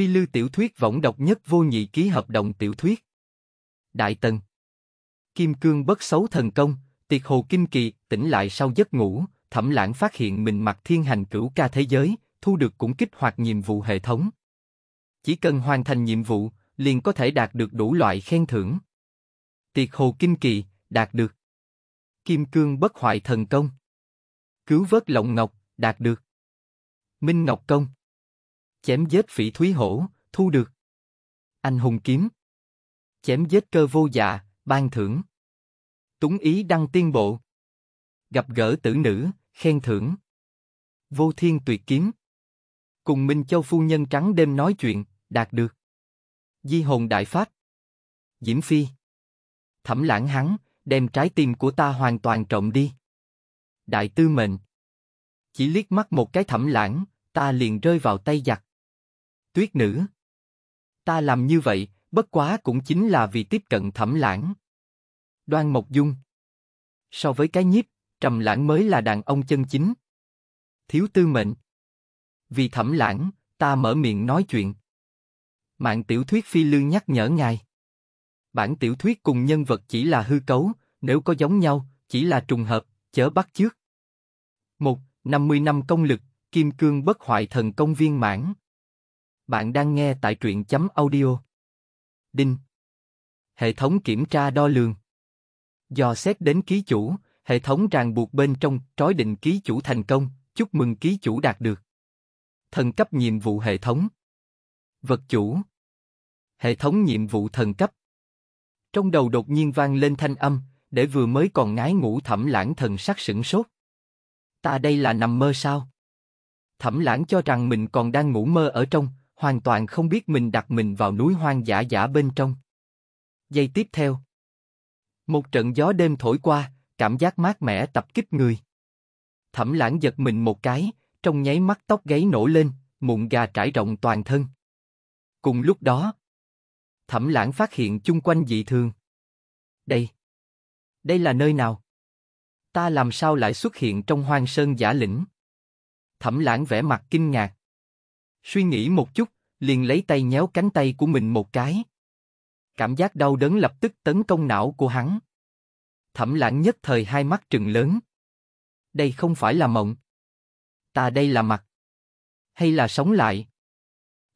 Phi Lưu tiểu thuyết võng độc nhất vô nhị ký hợp đồng tiểu thuyết. Đại Tần Kim cương bất xấu thần công, tiệt hồ kinh kỳ, tỉnh lại sau giấc ngủ, thẩm lãng phát hiện mình mặc thiên hành cửu ca thế giới, thu được cũng kích hoạt nhiệm vụ hệ thống. Chỉ cần hoàn thành nhiệm vụ, liền có thể đạt được đủ loại khen thưởng. Tiệt hồ kinh kỳ, đạt được. Kim cương bất hoại thần công. Cứu vớt lộng ngọc, đạt được. Minh ngọc công. Chém giết phỉ thúy hổ, thu được. Anh hùng kiếm. Chém giết cơ vô dạ, ban thưởng. Túng ý đăng tiên bộ. Gặp gỡ tử nữ, khen thưởng. Vô thiên tuyệt kiếm. Cùng Minh Châu phu nhân trắng đêm nói chuyện, đạt được. Di hồn đại phát. Diễm Phi. Thẩm lãng hắn, đem trái tim của ta hoàn toàn trộm đi. Đại tư mệnh. Chỉ liếc mắt một cái thẩm lãng, ta liền rơi vào tay giặc tuyết nữ. Ta làm như vậy, bất quá cũng chính là vì tiếp cận thẩm lãng. Đoan Mộc Dung So với cái nhiếp, trầm lãng mới là đàn ông chân chính. Thiếu tư mệnh Vì thẩm lãng, ta mở miệng nói chuyện. Mạng tiểu thuyết phi lương nhắc nhở ngài. Bản tiểu thuyết cùng nhân vật chỉ là hư cấu, nếu có giống nhau, chỉ là trùng hợp, chớ bắt chước. 1. 50 năm công lực, kim cương bất hoại thần công viên mãn. Bạn đang nghe tại truyện chấm audio. Đinh. Hệ thống kiểm tra đo lường. Dò xét đến ký chủ, hệ thống ràng buộc bên trong trói định ký chủ thành công, chúc mừng ký chủ đạt được. Thần cấp nhiệm vụ hệ thống. Vật chủ. Hệ thống nhiệm vụ thần cấp. Trong đầu đột nhiên vang lên thanh âm, để vừa mới còn ngái ngủ thẩm lãng thần sắc sửng sốt. Ta đây là nằm mơ sao? Thẩm lãng cho rằng mình còn đang ngủ mơ ở trong, hoàn toàn không biết mình đặt mình vào núi hoang dã dã bên trong. Giây tiếp theo, một trận gió đêm thổi qua, cảm giác mát mẻ tập kích người. Thẩm lãng giật mình một cái, trong nháy mắt tóc gáy nổ lên, mụn gà trải rộng toàn thân. Cùng lúc đó, thẩm lãng phát hiện chung quanh dị thường. Đây, đây là nơi nào? Ta làm sao lại xuất hiện trong hoang sơn giả lĩnh? Thẩm lãng vẻ mặt kinh ngạc. Suy nghĩ một chút, liền lấy tay nhéo cánh tay của mình một cái. Cảm giác đau đớn lập tức tấn công não của hắn. Thẩm lãng nhất thời hai mắt trừng lớn. Đây không phải là mộng. Ta đây là mặt. Hay là sống lại.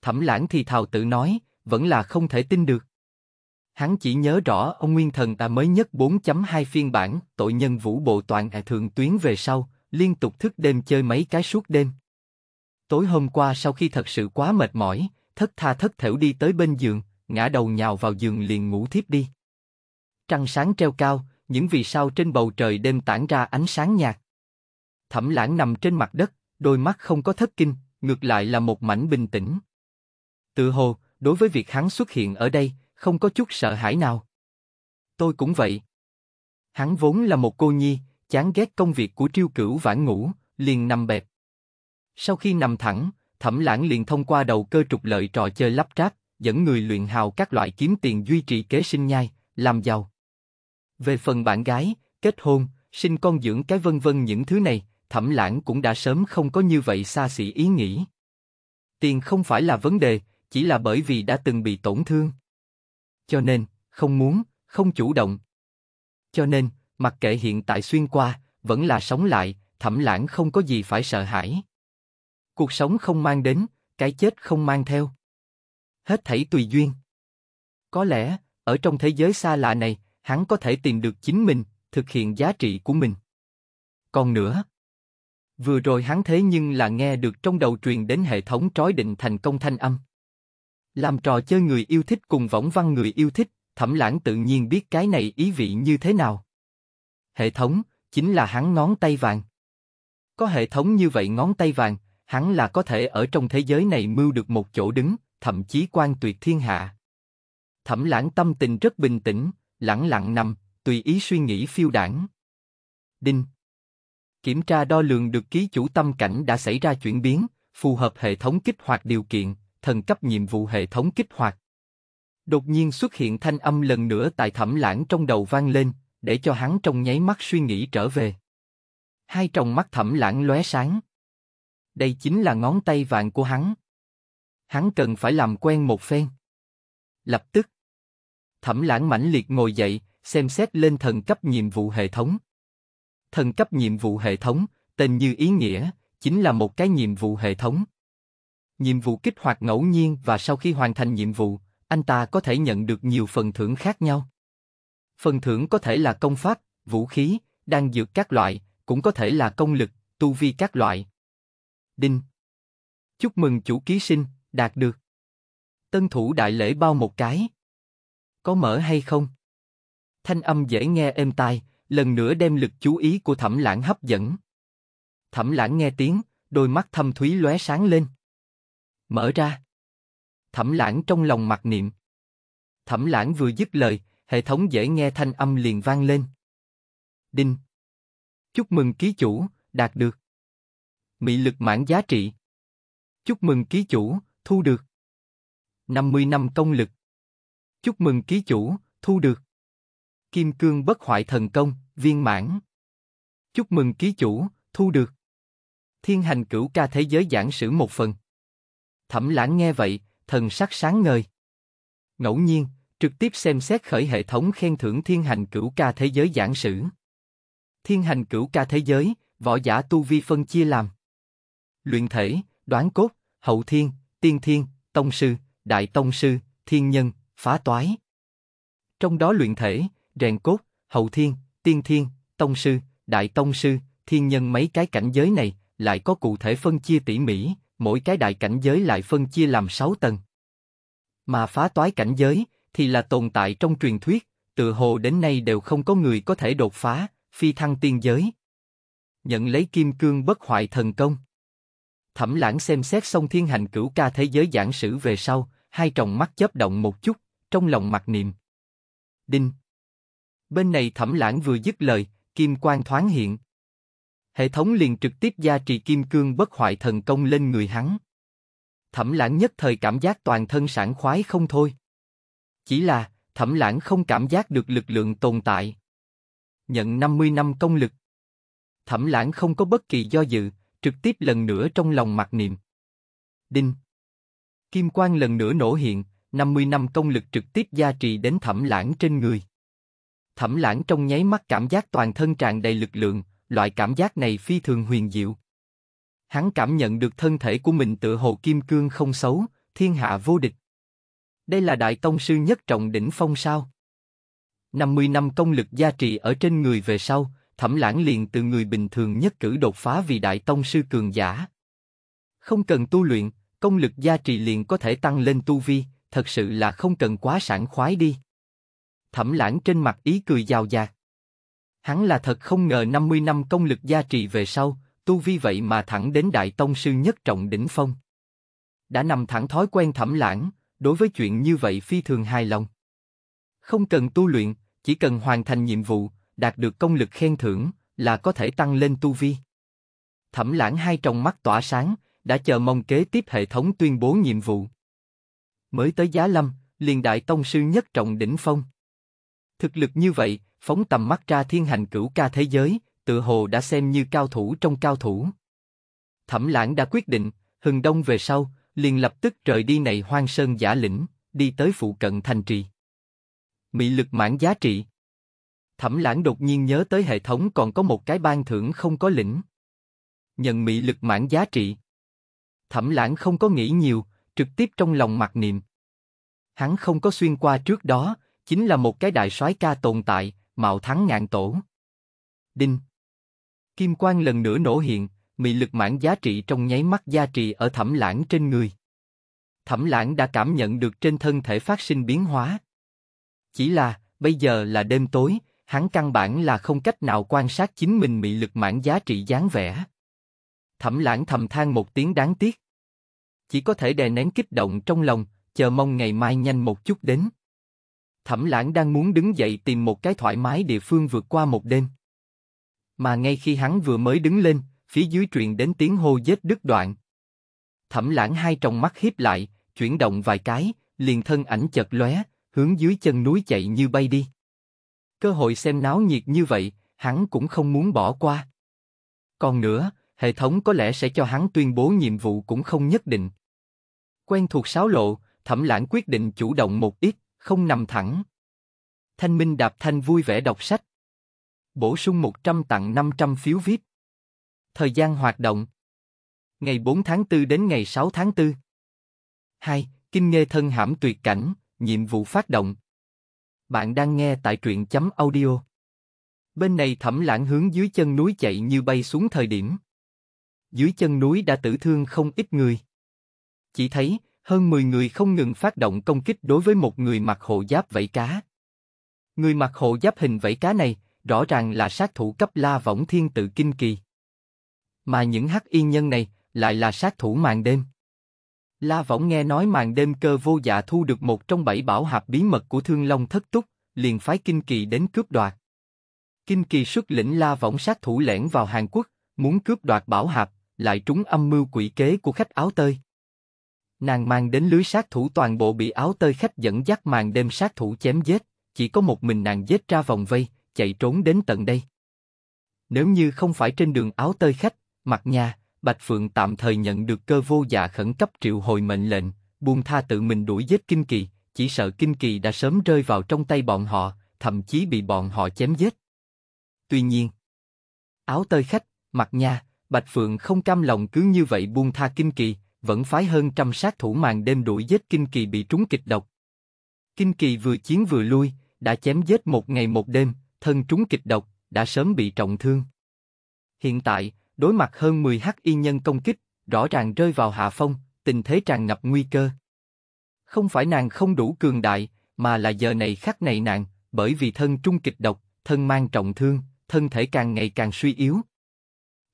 Thẩm lãng thì thào tự nói, vẫn là không thể tin được. Hắn chỉ nhớ rõ ông Nguyên Thần ta mới nhất 4.2 phiên bản, tội nhân vũ bộ toàn à thường tuyến về sau, liên tục thức đêm chơi mấy cái suốt đêm. Tối hôm qua sau khi thật sự quá mệt mỏi, thất tha thất thểu đi tới bên giường, ngã đầu nhào vào giường liền ngủ thiếp đi. Trăng sáng treo cao, những vì sao trên bầu trời đêm tản ra ánh sáng nhạt. Thẩm lãng nằm trên mặt đất, đôi mắt không có thất kinh, ngược lại là một mảnh bình tĩnh. Tự hồ, đối với việc hắn xuất hiện ở đây, không có chút sợ hãi nào. Tôi cũng vậy. Hắn vốn là một cô nhi, chán ghét công việc của triêu cửu vãn ngủ, liền nằm bẹp. Sau khi nằm thẳng, Thẩm Lãng liền thông qua đầu cơ trục lợi trò chơi lắp ráp, dẫn người luyện hào các loại kiếm tiền duy trì kế sinh nhai, làm giàu. Về phần bạn gái, kết hôn, sinh con dưỡng cái vân vân những thứ này, Thẩm Lãng cũng đã sớm không có như vậy xa xỉ ý nghĩ. Tiền không phải là vấn đề, chỉ là bởi vì đã từng bị tổn thương. Cho nên, không muốn, không chủ động. Cho nên, mặc kệ hiện tại xuyên qua, vẫn là sống lại, Thẩm Lãng không có gì phải sợ hãi. Cuộc sống không mang đến, cái chết không mang theo. Hết thảy tùy duyên. Có lẽ, ở trong thế giới xa lạ này, hắn có thể tìm được chính mình, thực hiện giá trị của mình. Còn nữa, vừa rồi hắn thế nhưng là nghe được trong đầu truyền đến hệ thống trói định thành công thanh âm. Làm trò chơi người yêu thích cùng võng văn người yêu thích, thẩm lãng tự nhiên biết cái này ý vị như thế nào. Hệ thống, chính là hắn ngón tay vàng. Có hệ thống như vậy ngón tay vàng, hắn là có thể ở trong thế giới này mưu được một chỗ đứng, thậm chí quan tuyệt thiên hạ. Thẩm lãng tâm tình rất bình tĩnh, lặng lặng nằm, tùy ý suy nghĩ phiêu đảng. Đinh Kiểm tra đo lường được ký chủ tâm cảnh đã xảy ra chuyển biến, phù hợp hệ thống kích hoạt điều kiện, thần cấp nhiệm vụ hệ thống kích hoạt. Đột nhiên xuất hiện thanh âm lần nữa tại thẩm lãng trong đầu vang lên, để cho hắn trong nháy mắt suy nghĩ trở về. Hai tròng mắt thẩm lãng lóe sáng đây chính là ngón tay vàng của hắn. Hắn cần phải làm quen một phen. Lập tức, Thẩm Lãng mãnh liệt ngồi dậy, xem xét lên thần cấp nhiệm vụ hệ thống. Thần cấp nhiệm vụ hệ thống, tên như ý nghĩa, chính là một cái nhiệm vụ hệ thống. Nhiệm vụ kích hoạt ngẫu nhiên và sau khi hoàn thành nhiệm vụ, anh ta có thể nhận được nhiều phần thưởng khác nhau. Phần thưởng có thể là công pháp, vũ khí, đan dược các loại, cũng có thể là công lực, tu vi các loại đinh. Chúc mừng chủ ký sinh, đạt được. Tân thủ đại lễ bao một cái. Có mở hay không? Thanh âm dễ nghe êm tai, lần nữa đem lực chú ý của thẩm lãng hấp dẫn. Thẩm lãng nghe tiếng, đôi mắt thâm thúy lóe sáng lên. Mở ra. Thẩm lãng trong lòng mặc niệm. Thẩm lãng vừa dứt lời, hệ thống dễ nghe thanh âm liền vang lên. Đinh. Chúc mừng ký chủ, đạt được mị lực mãn giá trị. Chúc mừng ký chủ, thu được 50 năm công lực. Chúc mừng ký chủ, thu được Kim Cương Bất Hoại Thần Công, viên mãn. Chúc mừng ký chủ, thu được Thiên Hành Cửu Ca Thế Giới Giảng Sử một phần. Thẩm lãng nghe vậy, thần sắc sáng ngời. Ngẫu nhiên, trực tiếp xem xét khởi hệ thống khen thưởng Thiên Hành Cửu Ca Thế Giới Giảng Sử. Thiên Hành Cửu Ca Thế Giới, võ giả tu vi phân chia làm luyện thể, đoán cốt, hậu thiên, tiên thiên, tông sư, đại tông sư, thiên nhân, phá toái. Trong đó luyện thể, rèn cốt, hậu thiên, tiên thiên, tông sư, đại tông sư, thiên nhân mấy cái cảnh giới này lại có cụ thể phân chia tỉ mỉ, mỗi cái đại cảnh giới lại phân chia làm sáu tầng. Mà phá toái cảnh giới thì là tồn tại trong truyền thuyết, tự hồ đến nay đều không có người có thể đột phá, phi thăng tiên giới. Nhận lấy kim cương bất hoại thần công. Thẩm lãng xem xét xong thiên hành cửu ca thế giới giảng sử về sau, hai tròng mắt chớp động một chút, trong lòng mặc niệm. Đinh. Bên này thẩm lãng vừa dứt lời, kim quang thoáng hiện. Hệ thống liền trực tiếp gia trì kim cương bất hoại thần công lên người hắn. Thẩm lãng nhất thời cảm giác toàn thân sảng khoái không thôi. Chỉ là, thẩm lãng không cảm giác được lực lượng tồn tại. Nhận 50 năm công lực. Thẩm lãng không có bất kỳ do dự, trực tiếp lần nữa trong lòng mặc niệm. Đinh. Kim quang lần nữa nổ hiện, 50 năm công lực trực tiếp gia trì đến thẩm lãng trên người. Thẩm lãng trong nháy mắt cảm giác toàn thân tràn đầy lực lượng, loại cảm giác này phi thường huyền diệu. Hắn cảm nhận được thân thể của mình tựa hồ kim cương không xấu, thiên hạ vô địch. Đây là đại tông sư nhất trọng đỉnh phong sao? 50 năm công lực gia trì ở trên người về sau, Thẩm Lãng liền từ người bình thường nhất cử đột phá vì đại tông sư cường giả. Không cần tu luyện, công lực gia trì liền có thể tăng lên tu vi, thật sự là không cần quá sảng khoái đi. Thẩm Lãng trên mặt ý cười giàu dạt. Hắn là thật không ngờ 50 năm công lực gia trì về sau, tu vi vậy mà thẳng đến đại tông sư nhất trọng đỉnh phong. Đã nằm thẳng thói quen Thẩm Lãng, đối với chuyện như vậy phi thường hài lòng. Không cần tu luyện, chỉ cần hoàn thành nhiệm vụ, đạt được công lực khen thưởng, là có thể tăng lên tu vi. Thẩm lãng hai trong mắt tỏa sáng, đã chờ mong kế tiếp hệ thống tuyên bố nhiệm vụ. Mới tới giá lâm, liền đại tông sư nhất trọng đỉnh phong. Thực lực như vậy, phóng tầm mắt ra thiên hành cửu ca thế giới, tự hồ đã xem như cao thủ trong cao thủ. Thẩm lãng đã quyết định, hừng đông về sau, liền lập tức rời đi này hoang sơn giả lĩnh, đi tới phụ cận thành trì. Mị lực mãn giá trị Thẩm lãng đột nhiên nhớ tới hệ thống còn có một cái ban thưởng không có lĩnh. Nhận mị lực mãn giá trị. Thẩm lãng không có nghĩ nhiều, trực tiếp trong lòng mặc niệm. Hắn không có xuyên qua trước đó, chính là một cái đại soái ca tồn tại, mạo thắng ngạn tổ. Đinh. Kim quang lần nữa nổ hiện, mị lực mãn giá trị trong nháy mắt gia trị ở thẩm lãng trên người. Thẩm lãng đã cảm nhận được trên thân thể phát sinh biến hóa. Chỉ là, bây giờ là đêm tối, hắn căn bản là không cách nào quan sát chính mình bị lực mãn giá trị dáng vẻ. Thẩm lãng thầm than một tiếng đáng tiếc. Chỉ có thể đè nén kích động trong lòng, chờ mong ngày mai nhanh một chút đến. Thẩm lãng đang muốn đứng dậy tìm một cái thoải mái địa phương vượt qua một đêm. Mà ngay khi hắn vừa mới đứng lên, phía dưới truyền đến tiếng hô dết đứt đoạn. Thẩm lãng hai tròng mắt híp lại, chuyển động vài cái, liền thân ảnh chật lóe, hướng dưới chân núi chạy như bay đi cơ hội xem náo nhiệt như vậy, hắn cũng không muốn bỏ qua. Còn nữa, hệ thống có lẽ sẽ cho hắn tuyên bố nhiệm vụ cũng không nhất định. Quen thuộc sáo lộ, thẩm lãng quyết định chủ động một ít, không nằm thẳng. Thanh Minh đạp thanh vui vẻ đọc sách. Bổ sung 100 tặng 500 phiếu VIP. Thời gian hoạt động. Ngày 4 tháng 4 đến ngày 6 tháng 4. 2. Kinh nghe thân hãm tuyệt cảnh, nhiệm vụ phát động. Bạn đang nghe tại truyện chấm audio. Bên này thẩm lãng hướng dưới chân núi chạy như bay xuống thời điểm. Dưới chân núi đã tử thương không ít người. Chỉ thấy, hơn 10 người không ngừng phát động công kích đối với một người mặc hộ giáp vẫy cá. Người mặc hộ giáp hình vẫy cá này, rõ ràng là sát thủ cấp la võng thiên tự kinh kỳ. Mà những hắc y nhân này, lại là sát thủ màn đêm. La Võng nghe nói màn đêm cơ vô dạ thu được một trong bảy bảo hạt bí mật của Thương Long thất túc, liền phái Kinh Kỳ đến cướp đoạt. Kinh Kỳ xuất lĩnh La Võng sát thủ lẻn vào Hàn Quốc, muốn cướp đoạt bảo hạt lại trúng âm mưu quỷ kế của khách áo tơi. Nàng mang đến lưới sát thủ toàn bộ bị áo tơi khách dẫn dắt màn đêm sát thủ chém giết, chỉ có một mình nàng giết ra vòng vây, chạy trốn đến tận đây. Nếu như không phải trên đường áo tơi khách, mặt nhà, Bạch Phượng tạm thời nhận được cơ vô dạ khẩn cấp triệu hồi mệnh lệnh, buông tha tự mình đuổi giết Kinh Kỳ, chỉ sợ Kinh Kỳ đã sớm rơi vào trong tay bọn họ, thậm chí bị bọn họ chém giết. Tuy nhiên, áo tơi khách, mặt nha, Bạch Phượng không cam lòng cứ như vậy buông tha Kinh Kỳ, vẫn phái hơn trăm sát thủ màn đêm đuổi giết Kinh Kỳ bị trúng kịch độc. Kinh Kỳ vừa chiến vừa lui, đã chém giết một ngày một đêm, thân trúng kịch độc, đã sớm bị trọng thương. Hiện tại, đối mặt hơn 10 hắc y nhân công kích, rõ ràng rơi vào hạ phong, tình thế tràn ngập nguy cơ. Không phải nàng không đủ cường đại, mà là giờ này khắc này nàng, bởi vì thân trung kịch độc, thân mang trọng thương, thân thể càng ngày càng suy yếu.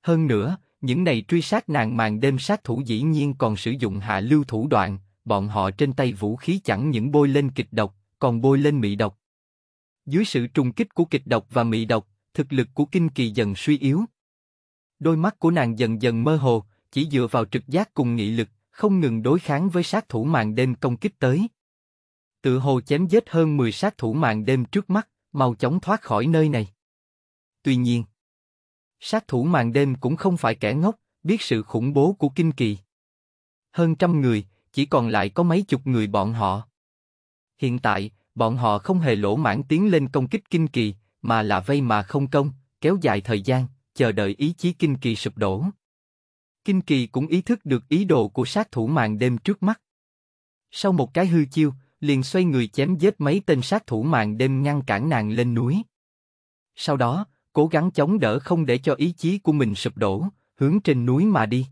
Hơn nữa, những này truy sát nàng màn đêm sát thủ dĩ nhiên còn sử dụng hạ lưu thủ đoạn, bọn họ trên tay vũ khí chẳng những bôi lên kịch độc, còn bôi lên mị độc. Dưới sự trùng kích của kịch độc và mị độc, thực lực của kinh kỳ dần suy yếu. Đôi mắt của nàng dần dần mơ hồ, chỉ dựa vào trực giác cùng nghị lực, không ngừng đối kháng với sát thủ màn đêm công kích tới. Tự hồ chém giết hơn 10 sát thủ màn đêm trước mắt, mau chóng thoát khỏi nơi này. Tuy nhiên, sát thủ màn đêm cũng không phải kẻ ngốc, biết sự khủng bố của kinh kỳ. Hơn trăm người, chỉ còn lại có mấy chục người bọn họ. Hiện tại, bọn họ không hề lỗ mãn tiến lên công kích kinh kỳ, mà là vây mà không công, kéo dài thời gian, chờ đợi ý chí kinh kỳ sụp đổ. Kinh kỳ cũng ý thức được ý đồ của sát thủ màn đêm trước mắt. Sau một cái hư chiêu, liền xoay người chém giết mấy tên sát thủ màn đêm ngăn cản nàng lên núi. Sau đó, cố gắng chống đỡ không để cho ý chí của mình sụp đổ, hướng trên núi mà đi.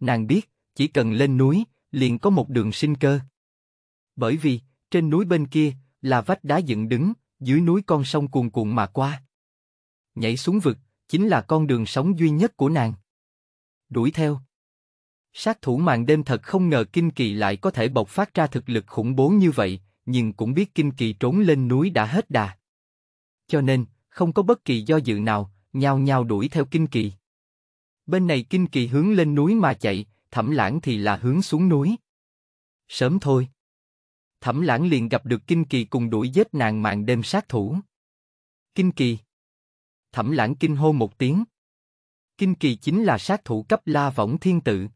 Nàng biết, chỉ cần lên núi, liền có một đường sinh cơ. Bởi vì, trên núi bên kia, là vách đá dựng đứng, dưới núi con sông cuồn cuộn mà qua. Nhảy xuống vực, chính là con đường sống duy nhất của nàng. Đuổi theo. Sát thủ màn đêm thật không ngờ Kinh Kỳ lại có thể bộc phát ra thực lực khủng bố như vậy, nhưng cũng biết Kinh Kỳ trốn lên núi đã hết đà. Cho nên, không có bất kỳ do dự nào, nhau nhau đuổi theo Kinh Kỳ. Bên này Kinh Kỳ hướng lên núi mà chạy, Thẩm Lãng thì là hướng xuống núi. Sớm thôi. Thẩm Lãng liền gặp được Kinh Kỳ cùng đuổi giết nàng mạng đêm sát thủ. Kinh Kỳ thẩm lãng kinh hô một tiếng. Kinh kỳ chính là sát thủ cấp la võng thiên tự.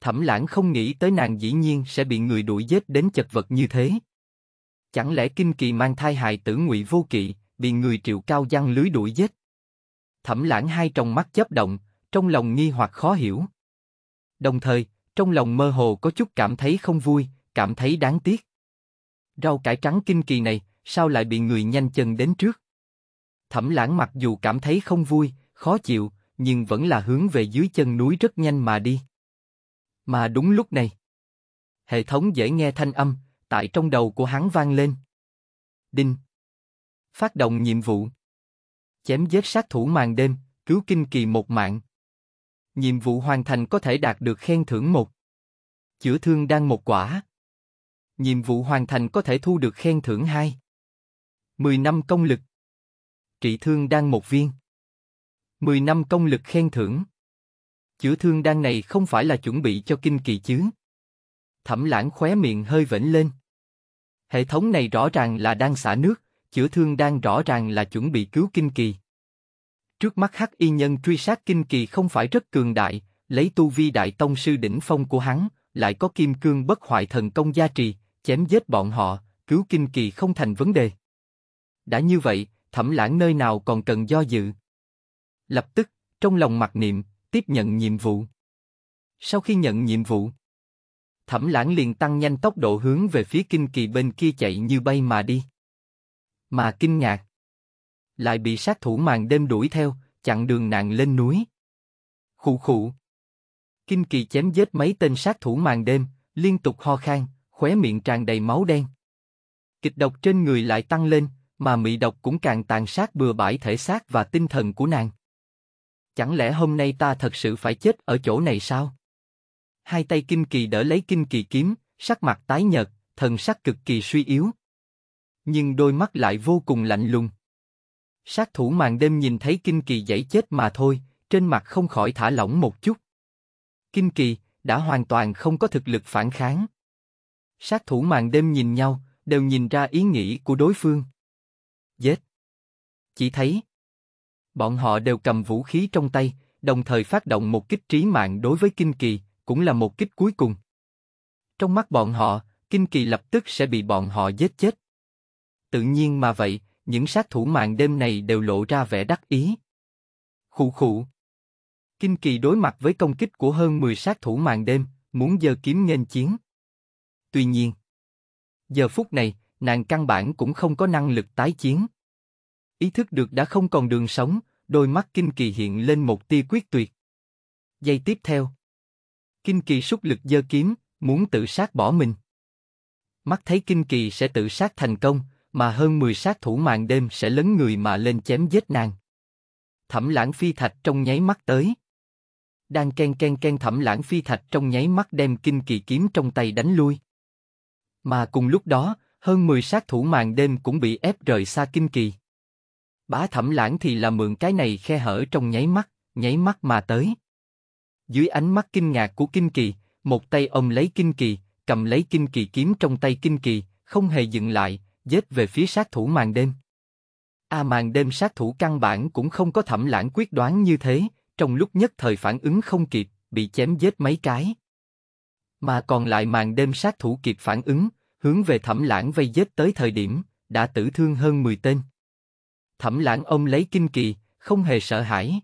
Thẩm lãng không nghĩ tới nàng dĩ nhiên sẽ bị người đuổi giết đến chật vật như thế. Chẳng lẽ kinh kỳ mang thai hại tử ngụy vô kỵ, bị người triệu cao giăng lưới đuổi giết? Thẩm lãng hai tròng mắt chớp động, trong lòng nghi hoặc khó hiểu. Đồng thời, trong lòng mơ hồ có chút cảm thấy không vui, cảm thấy đáng tiếc. Rau cải trắng kinh kỳ này, sao lại bị người nhanh chân đến trước? Thẩm lãng mặc dù cảm thấy không vui, khó chịu, nhưng vẫn là hướng về dưới chân núi rất nhanh mà đi. Mà đúng lúc này, hệ thống dễ nghe thanh âm, tại trong đầu của hắn vang lên. Đinh. Phát động nhiệm vụ. Chém giết sát thủ màn đêm, cứu kinh kỳ một mạng. Nhiệm vụ hoàn thành có thể đạt được khen thưởng một. Chữa thương đang một quả. Nhiệm vụ hoàn thành có thể thu được khen thưởng hai. mười năm công lực. Trị thương đan một viên. 10 năm công lực khen thưởng. Chữa thương đan này không phải là chuẩn bị cho kinh kỳ chứ. Thẩm lãng khóe miệng hơi vểnh lên. Hệ thống này rõ ràng là đang xả nước, chữa thương đan rõ ràng là chuẩn bị cứu kinh kỳ. Trước mắt hắc y nhân truy sát kinh kỳ không phải rất cường đại, lấy tu vi đại tông sư đỉnh phong của hắn, lại có kim cương bất hoại thần công gia trì, chém giết bọn họ, cứu kinh kỳ không thành vấn đề. Đã như vậy, thẩm lãng nơi nào còn cần do dự. Lập tức, trong lòng mặc niệm, tiếp nhận nhiệm vụ. Sau khi nhận nhiệm vụ, thẩm lãng liền tăng nhanh tốc độ hướng về phía kinh kỳ bên kia chạy như bay mà đi. Mà kinh ngạc, lại bị sát thủ màn đêm đuổi theo, chặn đường nạn lên núi. Khụ khụ. Kinh kỳ chém giết mấy tên sát thủ màn đêm, liên tục ho khan, khóe miệng tràn đầy máu đen. Kịch độc trên người lại tăng lên, mà mị độc cũng càng tàn sát bừa bãi thể xác và tinh thần của nàng. Chẳng lẽ hôm nay ta thật sự phải chết ở chỗ này sao? Hai tay kinh kỳ đỡ lấy kinh kỳ kiếm, sắc mặt tái nhợt, thần sắc cực kỳ suy yếu. Nhưng đôi mắt lại vô cùng lạnh lùng. Sát thủ màn đêm nhìn thấy kinh kỳ dãy chết mà thôi, trên mặt không khỏi thả lỏng một chút. Kinh kỳ, đã hoàn toàn không có thực lực phản kháng. Sát thủ màn đêm nhìn nhau, đều nhìn ra ý nghĩ của đối phương. Giết! Chỉ thấy, bọn họ đều cầm vũ khí trong tay, đồng thời phát động một kích trí mạng đối với Kinh Kỳ, cũng là một kích cuối cùng. Trong mắt bọn họ, Kinh Kỳ lập tức sẽ bị bọn họ giết chết. Tự nhiên mà vậy, những sát thủ mạng đêm này đều lộ ra vẻ đắc ý. khủ khủ Kinh Kỳ đối mặt với công kích của hơn 10 sát thủ mạng đêm, muốn giờ kiếm nghênh chiến. Tuy nhiên, giờ phút này, nàng căn bản cũng không có năng lực tái chiến. Ý thức được đã không còn đường sống, đôi mắt kinh kỳ hiện lên một tia quyết tuyệt. Giây tiếp theo. Kinh kỳ súc lực dơ kiếm, muốn tự sát bỏ mình. Mắt thấy kinh kỳ sẽ tự sát thành công, mà hơn 10 sát thủ màn đêm sẽ lấn người mà lên chém giết nàng. Thẩm lãng phi thạch trong nháy mắt tới. Đang ken ken ken thẩm lãng phi thạch trong nháy mắt đem kinh kỳ kiếm trong tay đánh lui. Mà cùng lúc đó, hơn 10 sát thủ màn đêm cũng bị ép rời xa kinh kỳ. Bá thẩm lãng thì là mượn cái này khe hở trong nháy mắt, nháy mắt mà tới. Dưới ánh mắt kinh ngạc của kinh kỳ, một tay ông lấy kinh kỳ, cầm lấy kinh kỳ kiếm trong tay kinh kỳ, không hề dừng lại, dết về phía sát thủ màn đêm. A à, màn đêm sát thủ căn bản cũng không có thẩm lãng quyết đoán như thế, trong lúc nhất thời phản ứng không kịp, bị chém giết mấy cái. Mà còn lại màn đêm sát thủ kịp phản ứng, hướng về thẩm lãng vây giết tới thời điểm, đã tử thương hơn 10 tên. Thẩm lãng ông lấy kinh kỳ, không hề sợ hãi.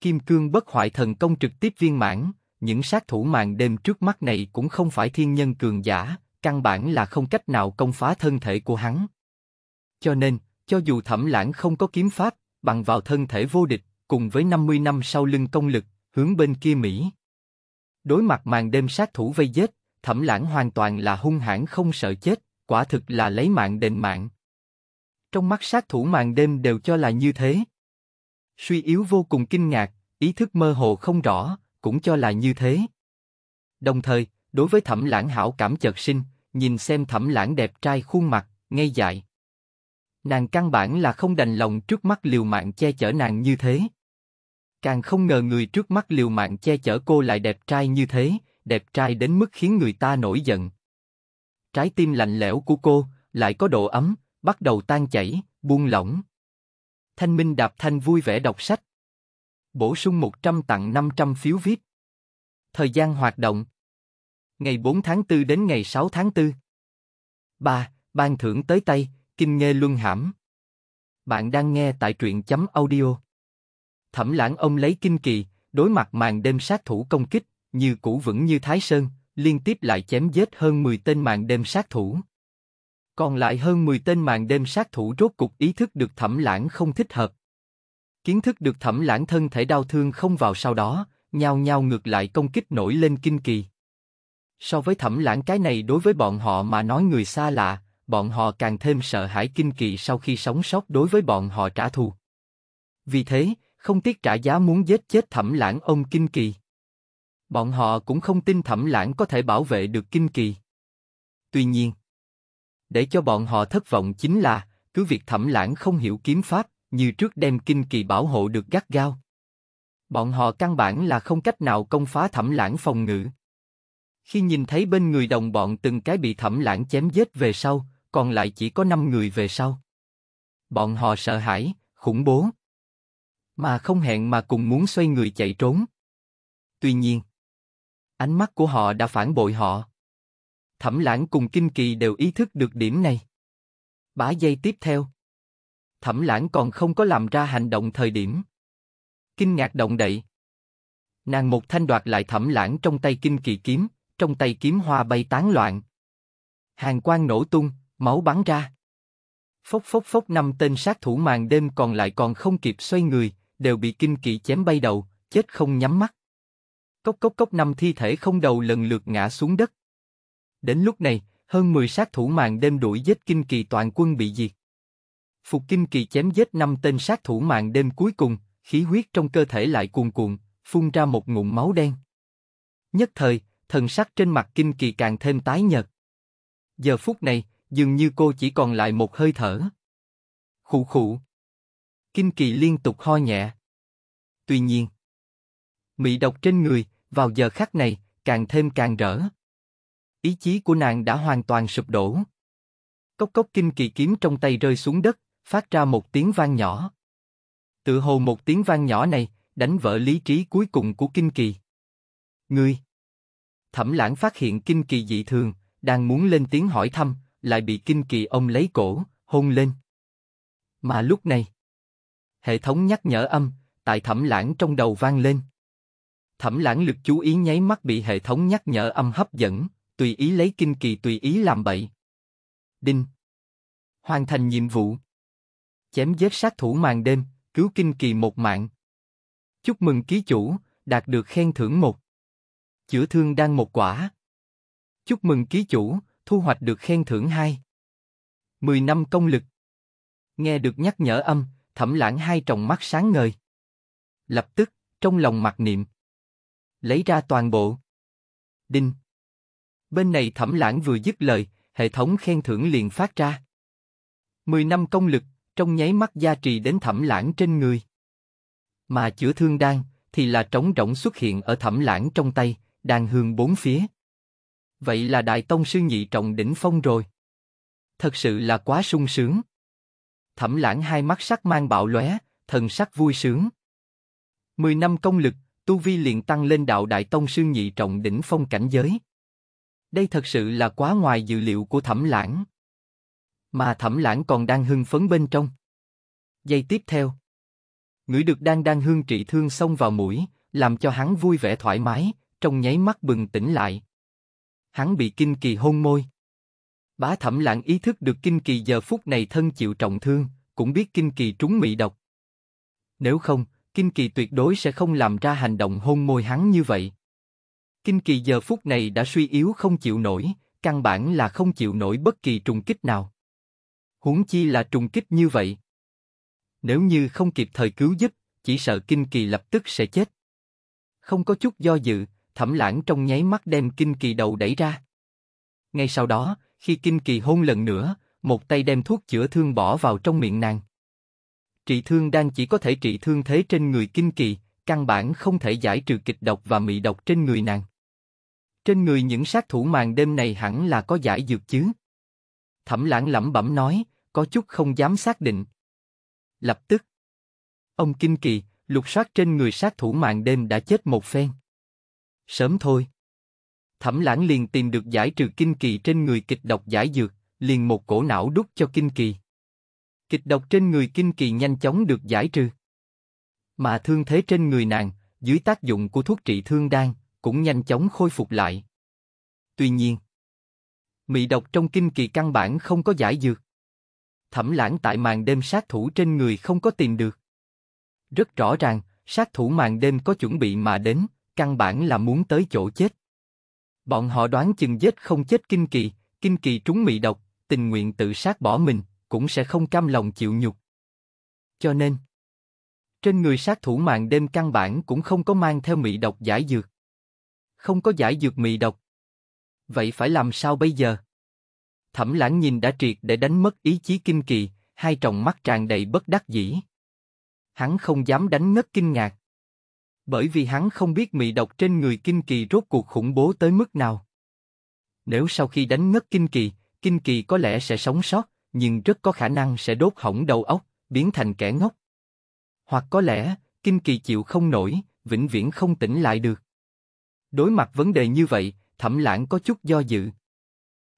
Kim cương bất hoại thần công trực tiếp viên mãn, những sát thủ màn đêm trước mắt này cũng không phải thiên nhân cường giả, căn bản là không cách nào công phá thân thể của hắn. Cho nên, cho dù thẩm lãng không có kiếm pháp, bằng vào thân thể vô địch, cùng với 50 năm sau lưng công lực, hướng bên kia Mỹ. Đối mặt màn đêm sát thủ vây giết, Thẩm Lãng hoàn toàn là hung hãn không sợ chết, quả thực là lấy mạng đền mạng. Trong mắt sát thủ màn đêm đều cho là như thế. Suy yếu vô cùng kinh ngạc, ý thức mơ hồ không rõ, cũng cho là như thế. Đồng thời, đối với Thẩm Lãng hảo cảm chợt sinh, nhìn xem Thẩm Lãng đẹp trai khuôn mặt, ngây dại. Nàng căn bản là không đành lòng trước mắt liều mạng che chở nàng như thế càng không ngờ người trước mắt liều mạng che chở cô lại đẹp trai như thế, đẹp trai đến mức khiến người ta nổi giận. Trái tim lạnh lẽo của cô lại có độ ấm, bắt đầu tan chảy, buông lỏng. Thanh Minh Đạp Thanh vui vẻ đọc sách. Bổ sung 100 tặng 500 phiếu viết. Thời gian hoạt động. Ngày 4 tháng 4 đến ngày 6 tháng 4. 3. Ban thưởng tới tay, Kinh nghe Luân Hãm. Bạn đang nghe tại truyện chấm audio. Thẩm lãng ông lấy kinh kỳ, đối mặt màn đêm sát thủ công kích, như cũ vững như Thái Sơn, liên tiếp lại chém giết hơn 10 tên mạng đêm sát thủ. Còn lại hơn 10 tên mạng đêm sát thủ rốt cục ý thức được thẩm lãng không thích hợp. Kiến thức được thẩm lãng thân thể đau thương không vào sau đó, nhao nhao ngược lại công kích nổi lên kinh kỳ. So với thẩm lãng cái này đối với bọn họ mà nói người xa lạ, bọn họ càng thêm sợ hãi kinh kỳ sau khi sống sót đối với bọn họ trả thù. Vì thế, không tiếc trả giá muốn giết chết thẩm lãng ông kinh kỳ. Bọn họ cũng không tin Thẩm Lãng có thể bảo vệ được Kinh Kỳ. Tuy nhiên, để cho bọn họ thất vọng chính là, cứ việc Thẩm Lãng không hiểu kiếm pháp, như trước đem Kinh Kỳ bảo hộ được gắt gao. Bọn họ căn bản là không cách nào công phá Thẩm Lãng phòng ngự. Khi nhìn thấy bên người đồng bọn từng cái bị Thẩm Lãng chém giết về sau, còn lại chỉ có năm người về sau. Bọn họ sợ hãi, khủng bố, mà không hẹn mà cùng muốn xoay người chạy trốn. Tuy nhiên, Ánh mắt của họ đã phản bội họ. Thẩm lãng cùng kinh kỳ đều ý thức được điểm này. Bả dây tiếp theo. Thẩm lãng còn không có làm ra hành động thời điểm. Kinh ngạc động đậy. Nàng một thanh đoạt lại thẩm lãng trong tay kinh kỳ kiếm, trong tay kiếm hoa bay tán loạn. Hàng quang nổ tung, máu bắn ra. Phốc phốc phốc năm tên sát thủ màn đêm còn lại còn không kịp xoay người, đều bị kinh kỳ chém bay đầu, chết không nhắm mắt. Cốc cốc cốc năm thi thể không đầu lần lượt ngã xuống đất. Đến lúc này, hơn 10 sát thủ màn đêm đuổi giết kinh kỳ toàn quân bị diệt. Phục kinh kỳ chém giết năm tên sát thủ màn đêm cuối cùng, khí huyết trong cơ thể lại cuồn cuộn, phun ra một ngụm máu đen. Nhất thời, thần sắc trên mặt kinh kỳ càng thêm tái nhợt. Giờ phút này, dường như cô chỉ còn lại một hơi thở. Khụ khụ. Kinh kỳ liên tục ho nhẹ. Tuy nhiên, mị độc trên người, vào giờ khắc này, càng thêm càng rỡ. Ý chí của nàng đã hoàn toàn sụp đổ. Cốc cốc kinh kỳ kiếm trong tay rơi xuống đất, phát ra một tiếng vang nhỏ. Tự hồ một tiếng vang nhỏ này, đánh vỡ lý trí cuối cùng của kinh kỳ. Ngươi! Thẩm lãng phát hiện kinh kỳ dị thường, đang muốn lên tiếng hỏi thăm, lại bị kinh kỳ ông lấy cổ, hôn lên. Mà lúc này, hệ thống nhắc nhở âm, tại thẩm lãng trong đầu vang lên. Thẩm lãng lực chú ý nháy mắt bị hệ thống nhắc nhở âm hấp dẫn, tùy ý lấy kinh kỳ tùy ý làm bậy. Đinh. Hoàn thành nhiệm vụ. Chém giết sát thủ màn đêm, cứu kinh kỳ một mạng. Chúc mừng ký chủ, đạt được khen thưởng một. Chữa thương đang một quả. Chúc mừng ký chủ, thu hoạch được khen thưởng hai. Mười năm công lực. Nghe được nhắc nhở âm, thẩm lãng hai tròng mắt sáng ngời. Lập tức, trong lòng mặc niệm lấy ra toàn bộ. Đinh. Bên này thẩm lãng vừa dứt lời, hệ thống khen thưởng liền phát ra. mười năm công lực, trong nháy mắt gia trì đến thẩm lãng trên người. Mà chữa thương đan, thì là trống rỗng xuất hiện ở thẩm lãng trong tay, đàn hương bốn phía. Vậy là Đại Tông Sư Nhị Trọng đỉnh phong rồi. Thật sự là quá sung sướng. Thẩm lãng hai mắt sắc mang bạo lóe, thần sắc vui sướng. Mười năm công lực, tu vi liền tăng lên đạo đại tông sư nhị trọng đỉnh phong cảnh giới. Đây thật sự là quá ngoài dự liệu của Thẩm Lãng. Mà Thẩm Lãng còn đang hưng phấn bên trong. Giây tiếp theo, ngửi được đang đang hương trị thương xông vào mũi, làm cho hắn vui vẻ thoải mái, trong nháy mắt bừng tỉnh lại. Hắn bị kinh kỳ hôn môi. Bá Thẩm Lãng ý thức được kinh kỳ giờ phút này thân chịu trọng thương, cũng biết kinh kỳ trúng mị độc. Nếu không, Kinh Kỳ tuyệt đối sẽ không làm ra hành động hôn môi hắn như vậy. Kinh Kỳ giờ phút này đã suy yếu không chịu nổi, căn bản là không chịu nổi bất kỳ trùng kích nào. Huống chi là trùng kích như vậy. Nếu như không kịp thời cứu giúp, chỉ sợ Kinh Kỳ lập tức sẽ chết. Không có chút do dự, thẩm lãng trong nháy mắt đem Kinh Kỳ đầu đẩy ra. Ngay sau đó, khi Kinh Kỳ hôn lần nữa, một tay đem thuốc chữa thương bỏ vào trong miệng nàng trị thương đan chỉ có thể trị thương thế trên người kinh kỳ, căn bản không thể giải trừ kịch độc và mị độc trên người nàng. Trên người những sát thủ màn đêm này hẳn là có giải dược chứ. Thẩm lãng lẩm bẩm nói, có chút không dám xác định. Lập tức, ông kinh kỳ, lục soát trên người sát thủ màn đêm đã chết một phen. Sớm thôi. Thẩm lãng liền tìm được giải trừ kinh kỳ trên người kịch độc giải dược, liền một cổ não đút cho kinh kỳ. Kịch độc trên người kinh kỳ nhanh chóng được giải trừ. Mà thương thế trên người nàng, dưới tác dụng của thuốc trị thương đan, cũng nhanh chóng khôi phục lại. Tuy nhiên, mị độc trong kinh kỳ căn bản không có giải dược. Thẩm lãng tại màn đêm sát thủ trên người không có tìm được. Rất rõ ràng, sát thủ màn đêm có chuẩn bị mà đến, căn bản là muốn tới chỗ chết. Bọn họ đoán chừng chết không chết kinh kỳ, kinh kỳ trúng mị độc, tình nguyện tự sát bỏ mình, cũng sẽ không cam lòng chịu nhục. Cho nên, trên người sát thủ màn đêm căn bản cũng không có mang theo mị độc giải dược. Không có giải dược mị độc. Vậy phải làm sao bây giờ? Thẩm lãng nhìn đã triệt để đánh mất ý chí kinh kỳ, hai tròng mắt tràn đầy bất đắc dĩ. Hắn không dám đánh ngất kinh ngạc. Bởi vì hắn không biết mị độc trên người kinh kỳ rốt cuộc khủng bố tới mức nào. Nếu sau khi đánh ngất kinh kỳ, kinh kỳ có lẽ sẽ sống sót, nhưng rất có khả năng sẽ đốt hỏng đầu óc, biến thành kẻ ngốc. Hoặc có lẽ, Kinh Kỳ chịu không nổi, vĩnh viễn không tỉnh lại được. Đối mặt vấn đề như vậy, Thẩm Lãng có chút do dự.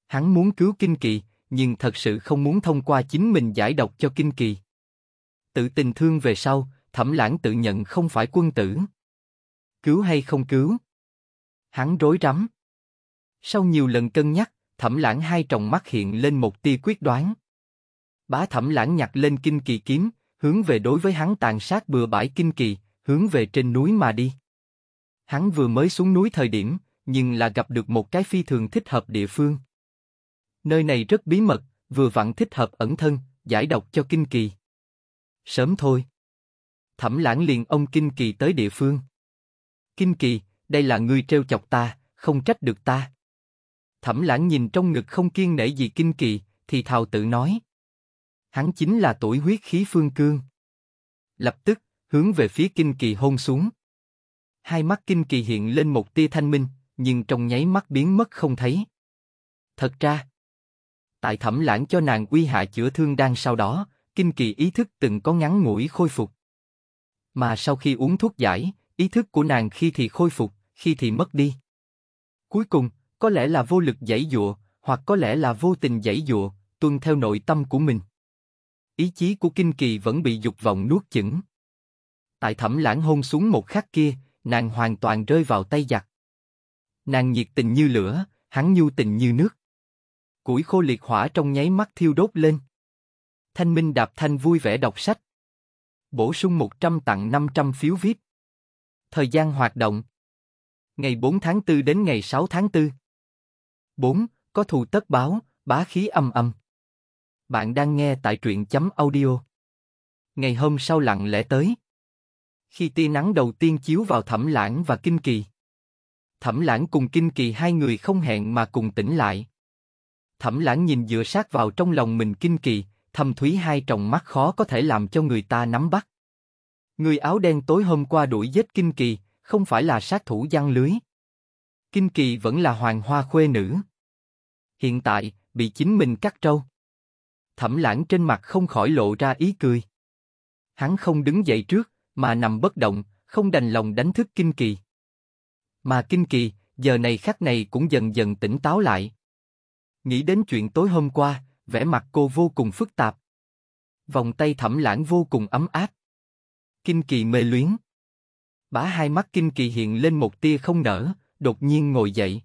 Hắn muốn cứu Kinh Kỳ, nhưng thật sự không muốn thông qua chính mình giải độc cho Kinh Kỳ. Tự tình thương về sau, Thẩm Lãng tự nhận không phải quân tử. Cứu hay không cứu? Hắn rối rắm. Sau nhiều lần cân nhắc, Thẩm Lãng hai tròng mắt hiện lên một tia quyết đoán. Bá Thẩm lãng nhặt lên kinh kỳ kiếm, hướng về đối với hắn tàn sát bừa bãi kinh kỳ, hướng về trên núi mà đi. Hắn vừa mới xuống núi thời điểm, nhưng là gặp được một cái phi thường thích hợp địa phương. Nơi này rất bí mật, vừa vặn thích hợp ẩn thân, giải độc cho kinh kỳ. Sớm thôi. Thẩm lãng liền ông kinh kỳ tới địa phương. Kinh kỳ, đây là người treo chọc ta, không trách được ta. Thẩm lãng nhìn trong ngực không kiên nể gì kinh kỳ, thì thào tự nói hắn chính là tuổi huyết khí phương cương. Lập tức, hướng về phía kinh kỳ hôn xuống. Hai mắt kinh kỳ hiện lên một tia thanh minh, nhưng trong nháy mắt biến mất không thấy. Thật ra, tại thẩm lãng cho nàng uy hạ chữa thương đang sau đó, kinh kỳ ý thức từng có ngắn ngủi khôi phục. Mà sau khi uống thuốc giải, ý thức của nàng khi thì khôi phục, khi thì mất đi. Cuối cùng, có lẽ là vô lực giải dụa, hoặc có lẽ là vô tình giải dụa, tuân theo nội tâm của mình ý chí của kinh kỳ vẫn bị dục vọng nuốt chửng. Tại thẩm lãng hôn xuống một khắc kia, nàng hoàn toàn rơi vào tay giặc. Nàng nhiệt tình như lửa, hắn nhu tình như nước. Củi khô liệt hỏa trong nháy mắt thiêu đốt lên. Thanh Minh đạp thanh vui vẻ đọc sách. Bổ sung 100 tặng 500 phiếu VIP. Thời gian hoạt động. Ngày 4 tháng 4 đến ngày 6 tháng 4. 4. Có thù tất báo, bá khí âm âm. Bạn đang nghe tại truyện chấm audio. Ngày hôm sau lặng lẽ tới. Khi tia nắng đầu tiên chiếu vào Thẩm Lãng và Kinh Kỳ. Thẩm Lãng cùng Kinh Kỳ hai người không hẹn mà cùng tỉnh lại. Thẩm Lãng nhìn dựa sát vào trong lòng mình Kinh Kỳ, thầm thúy hai tròng mắt khó có thể làm cho người ta nắm bắt. Người áo đen tối hôm qua đuổi giết Kinh Kỳ, không phải là sát thủ giăng lưới. Kinh Kỳ vẫn là hoàng hoa khuê nữ. Hiện tại, bị chính mình cắt trâu thẩm lãng trên mặt không khỏi lộ ra ý cười. Hắn không đứng dậy trước, mà nằm bất động, không đành lòng đánh thức kinh kỳ. Mà kinh kỳ, giờ này khắc này cũng dần dần tỉnh táo lại. Nghĩ đến chuyện tối hôm qua, vẻ mặt cô vô cùng phức tạp. Vòng tay thẩm lãng vô cùng ấm áp. Kinh kỳ mê luyến. Bả hai mắt kinh kỳ hiện lên một tia không nở, đột nhiên ngồi dậy.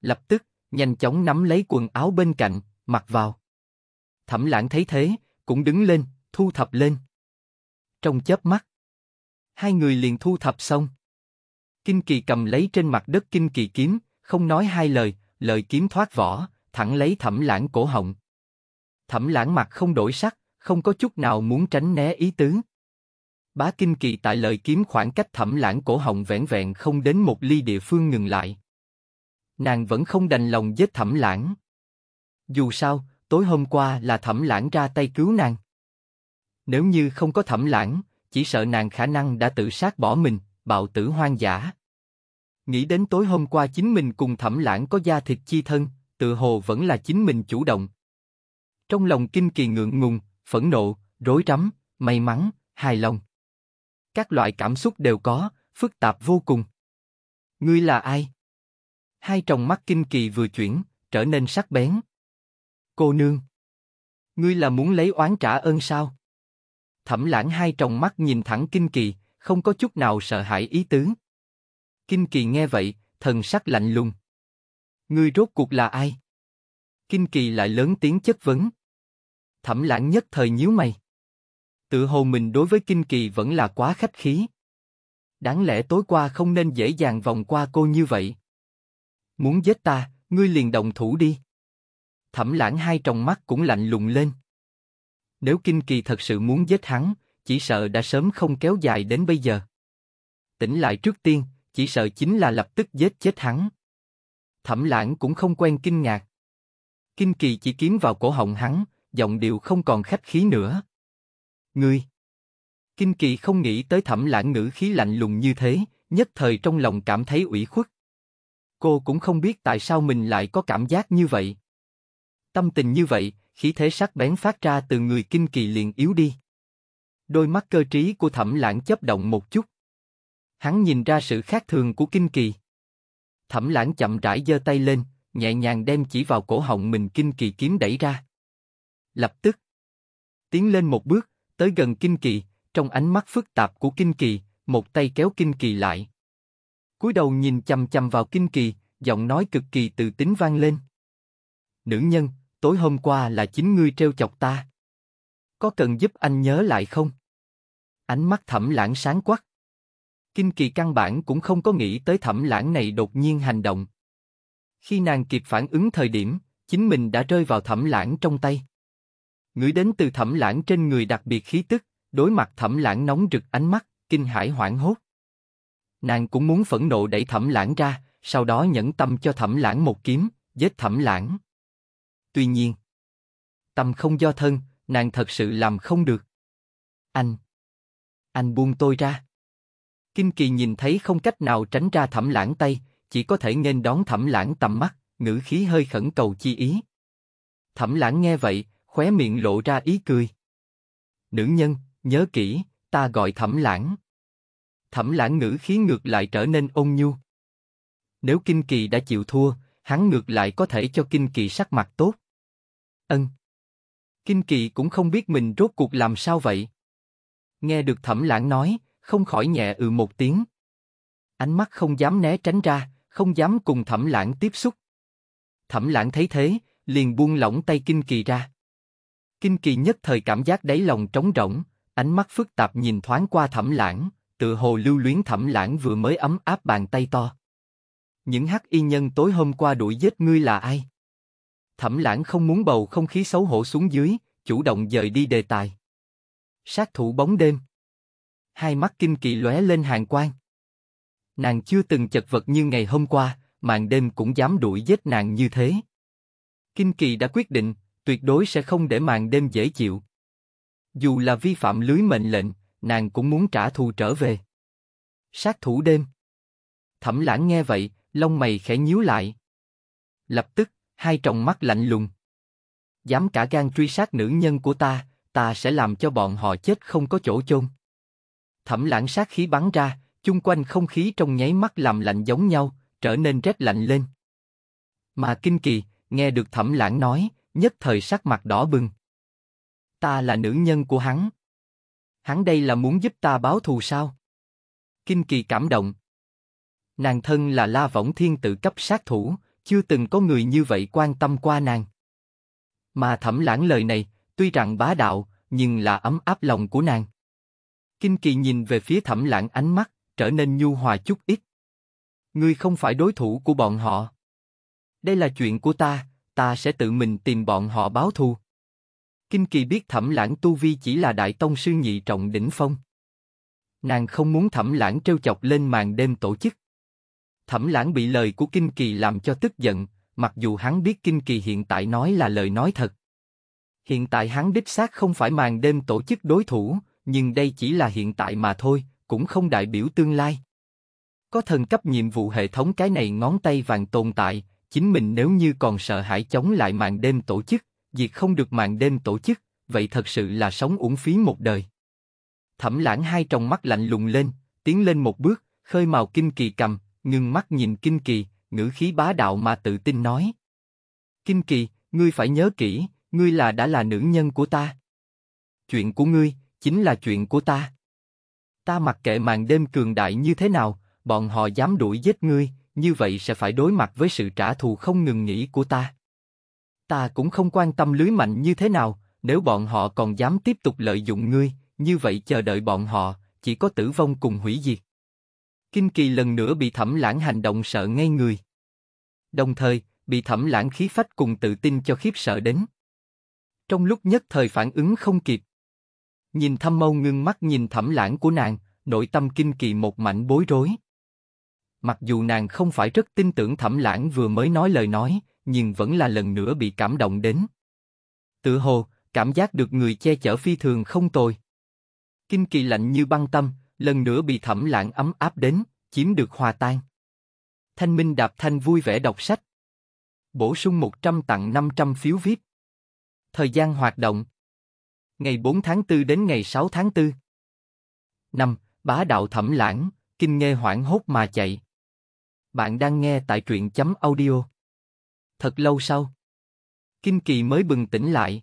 Lập tức, nhanh chóng nắm lấy quần áo bên cạnh, mặc vào. Thẩm lãng thấy thế, cũng đứng lên, thu thập lên. Trong chớp mắt, hai người liền thu thập xong. Kinh kỳ cầm lấy trên mặt đất kinh kỳ kiếm, không nói hai lời, lời kiếm thoát vỏ, thẳng lấy thẩm lãng cổ họng. Thẩm lãng mặt không đổi sắc, không có chút nào muốn tránh né ý tứ. Bá kinh kỳ tại lời kiếm khoảng cách thẩm lãng cổ họng vẹn vẹn không đến một ly địa phương ngừng lại. Nàng vẫn không đành lòng giết thẩm lãng. Dù sao, tối hôm qua là thẩm lãng ra tay cứu nàng. Nếu như không có thẩm lãng, chỉ sợ nàng khả năng đã tự sát bỏ mình, bạo tử hoang dã. Nghĩ đến tối hôm qua chính mình cùng thẩm lãng có da thịt chi thân, tự hồ vẫn là chính mình chủ động. Trong lòng kinh kỳ ngượng ngùng, phẫn nộ, rối rắm, may mắn, hài lòng. Các loại cảm xúc đều có, phức tạp vô cùng. Ngươi là ai? Hai tròng mắt kinh kỳ vừa chuyển, trở nên sắc bén, Cô nương. Ngươi là muốn lấy oán trả ơn sao? Thẩm lãng hai tròng mắt nhìn thẳng kinh kỳ, không có chút nào sợ hãi ý tứ. Kinh kỳ nghe vậy, thần sắc lạnh lùng. Ngươi rốt cuộc là ai? Kinh kỳ lại lớn tiếng chất vấn. Thẩm lãng nhất thời nhíu mày. Tự hồ mình đối với kinh kỳ vẫn là quá khách khí. Đáng lẽ tối qua không nên dễ dàng vòng qua cô như vậy. Muốn giết ta, ngươi liền động thủ đi. Thẩm lãng hai tròng mắt cũng lạnh lùng lên. Nếu Kinh Kỳ thật sự muốn giết hắn, chỉ sợ đã sớm không kéo dài đến bây giờ. Tỉnh lại trước tiên, chỉ sợ chính là lập tức giết chết hắn. Thẩm lãng cũng không quen kinh ngạc. Kinh Kỳ chỉ kiếm vào cổ họng hắn, giọng điệu không còn khách khí nữa. Ngươi! Kinh Kỳ không nghĩ tới thẩm lãng ngữ khí lạnh lùng như thế, nhất thời trong lòng cảm thấy ủy khuất. Cô cũng không biết tại sao mình lại có cảm giác như vậy. Tâm tình như vậy, khí thế sắc bén phát ra từ người kinh kỳ liền yếu đi. Đôi mắt cơ trí của thẩm lãng chớp động một chút. Hắn nhìn ra sự khác thường của kinh kỳ. Thẩm lãng chậm rãi giơ tay lên, nhẹ nhàng đem chỉ vào cổ họng mình kinh kỳ kiếm đẩy ra. Lập tức, tiến lên một bước, tới gần kinh kỳ, trong ánh mắt phức tạp của kinh kỳ, một tay kéo kinh kỳ lại. cúi đầu nhìn chầm chầm vào kinh kỳ, giọng nói cực kỳ tự tính vang lên. Nữ nhân, tối hôm qua là chính ngươi treo chọc ta. Có cần giúp anh nhớ lại không? Ánh mắt thẩm lãng sáng quắc. Kinh kỳ căn bản cũng không có nghĩ tới thẩm lãng này đột nhiên hành động. Khi nàng kịp phản ứng thời điểm, chính mình đã rơi vào thẩm lãng trong tay. Ngửi đến từ thẩm lãng trên người đặc biệt khí tức, đối mặt thẩm lãng nóng rực ánh mắt, kinh hải hoảng hốt. Nàng cũng muốn phẫn nộ đẩy thẩm lãng ra, sau đó nhẫn tâm cho thẩm lãng một kiếm, giết thẩm lãng. Tuy nhiên, tâm không do thân, nàng thật sự làm không được. Anh, anh buông tôi ra. Kinh kỳ nhìn thấy không cách nào tránh ra thẩm lãng tay, chỉ có thể nên đón thẩm lãng tầm mắt, ngữ khí hơi khẩn cầu chi ý. Thẩm lãng nghe vậy, khóe miệng lộ ra ý cười. Nữ nhân, nhớ kỹ, ta gọi thẩm lãng. Thẩm lãng ngữ khí ngược lại trở nên ôn nhu. Nếu kinh kỳ đã chịu thua, hắn ngược lại có thể cho kinh kỳ sắc mặt tốt. Ân. Kinh kỳ cũng không biết mình rốt cuộc làm sao vậy. Nghe được thẩm lãng nói, không khỏi nhẹ ừ một tiếng. Ánh mắt không dám né tránh ra, không dám cùng thẩm lãng tiếp xúc. Thẩm lãng thấy thế, liền buông lỏng tay kinh kỳ ra. Kinh kỳ nhất thời cảm giác đáy lòng trống rỗng, ánh mắt phức tạp nhìn thoáng qua thẩm lãng, tự hồ lưu luyến thẩm lãng vừa mới ấm áp bàn tay to những hắc y nhân tối hôm qua đuổi giết ngươi là ai? Thẩm lãng không muốn bầu không khí xấu hổ xuống dưới, chủ động dời đi đề tài. Sát thủ bóng đêm. Hai mắt kinh kỳ lóe lên hàng quang. Nàng chưa từng chật vật như ngày hôm qua, màn đêm cũng dám đuổi giết nàng như thế. Kinh kỳ đã quyết định, tuyệt đối sẽ không để màn đêm dễ chịu. Dù là vi phạm lưới mệnh lệnh, nàng cũng muốn trả thù trở về. Sát thủ đêm. Thẩm lãng nghe vậy, lông mày khẽ nhíu lại. Lập tức, hai tròng mắt lạnh lùng. Dám cả gan truy sát nữ nhân của ta, ta sẽ làm cho bọn họ chết không có chỗ chôn. Thẩm lãng sát khí bắn ra, chung quanh không khí trong nháy mắt làm lạnh giống nhau, trở nên rét lạnh lên. Mà kinh kỳ, nghe được thẩm lãng nói, nhất thời sắc mặt đỏ bừng. Ta là nữ nhân của hắn. Hắn đây là muốn giúp ta báo thù sao? Kinh kỳ cảm động. Nàng thân là La Võng Thiên tự cấp sát thủ, chưa từng có người như vậy quan tâm qua nàng. Mà thẩm lãng lời này, tuy rằng bá đạo, nhưng là ấm áp lòng của nàng. Kinh kỳ nhìn về phía thẩm lãng ánh mắt, trở nên nhu hòa chút ít. Ngươi không phải đối thủ của bọn họ. Đây là chuyện của ta, ta sẽ tự mình tìm bọn họ báo thù. Kinh kỳ biết thẩm lãng tu vi chỉ là đại tông sư nhị trọng đỉnh phong. Nàng không muốn thẩm lãng trêu chọc lên màn đêm tổ chức. Thẩm lãng bị lời của Kinh Kỳ làm cho tức giận, mặc dù hắn biết Kinh Kỳ hiện tại nói là lời nói thật. Hiện tại hắn đích xác không phải màn đêm tổ chức đối thủ, nhưng đây chỉ là hiện tại mà thôi, cũng không đại biểu tương lai. Có thần cấp nhiệm vụ hệ thống cái này ngón tay vàng tồn tại, chính mình nếu như còn sợ hãi chống lại màn đêm tổ chức, diệt không được màn đêm tổ chức, vậy thật sự là sống uổng phí một đời. Thẩm lãng hai tròng mắt lạnh lùng lên, tiến lên một bước, khơi màu kinh kỳ cầm, ngưng mắt nhìn kinh kỳ, ngữ khí bá đạo mà tự tin nói. Kinh kỳ, ngươi phải nhớ kỹ, ngươi là đã là nữ nhân của ta. Chuyện của ngươi chính là chuyện của ta. Ta mặc kệ màn đêm cường đại như thế nào, bọn họ dám đuổi giết ngươi, như vậy sẽ phải đối mặt với sự trả thù không ngừng nghỉ của ta. Ta cũng không quan tâm lưới mạnh như thế nào, nếu bọn họ còn dám tiếp tục lợi dụng ngươi, như vậy chờ đợi bọn họ chỉ có tử vong cùng hủy diệt. Kinh kỳ lần nữa bị thẩm lãng hành động sợ ngay người. Đồng thời, bị thẩm lãng khí phách cùng tự tin cho khiếp sợ đến. Trong lúc nhất thời phản ứng không kịp. Nhìn thâm mâu ngưng mắt nhìn thẩm lãng của nàng, nội tâm kinh kỳ một mảnh bối rối. Mặc dù nàng không phải rất tin tưởng thẩm lãng vừa mới nói lời nói, nhưng vẫn là lần nữa bị cảm động đến. Tự hồ, cảm giác được người che chở phi thường không tồi. Kinh kỳ lạnh như băng tâm, lần nữa bị thẩm lãng ấm áp đến, chiếm được hòa tan. Thanh Minh Đạp Thanh vui vẻ đọc sách. Bổ sung 100 tặng 500 phiếu VIP. Thời gian hoạt động. Ngày 4 tháng 4 đến ngày 6 tháng 4. năm Bá đạo thẩm lãng, kinh nghe hoảng hốt mà chạy. Bạn đang nghe tại truyện chấm audio. Thật lâu sau, Kinh Kỳ mới bừng tỉnh lại.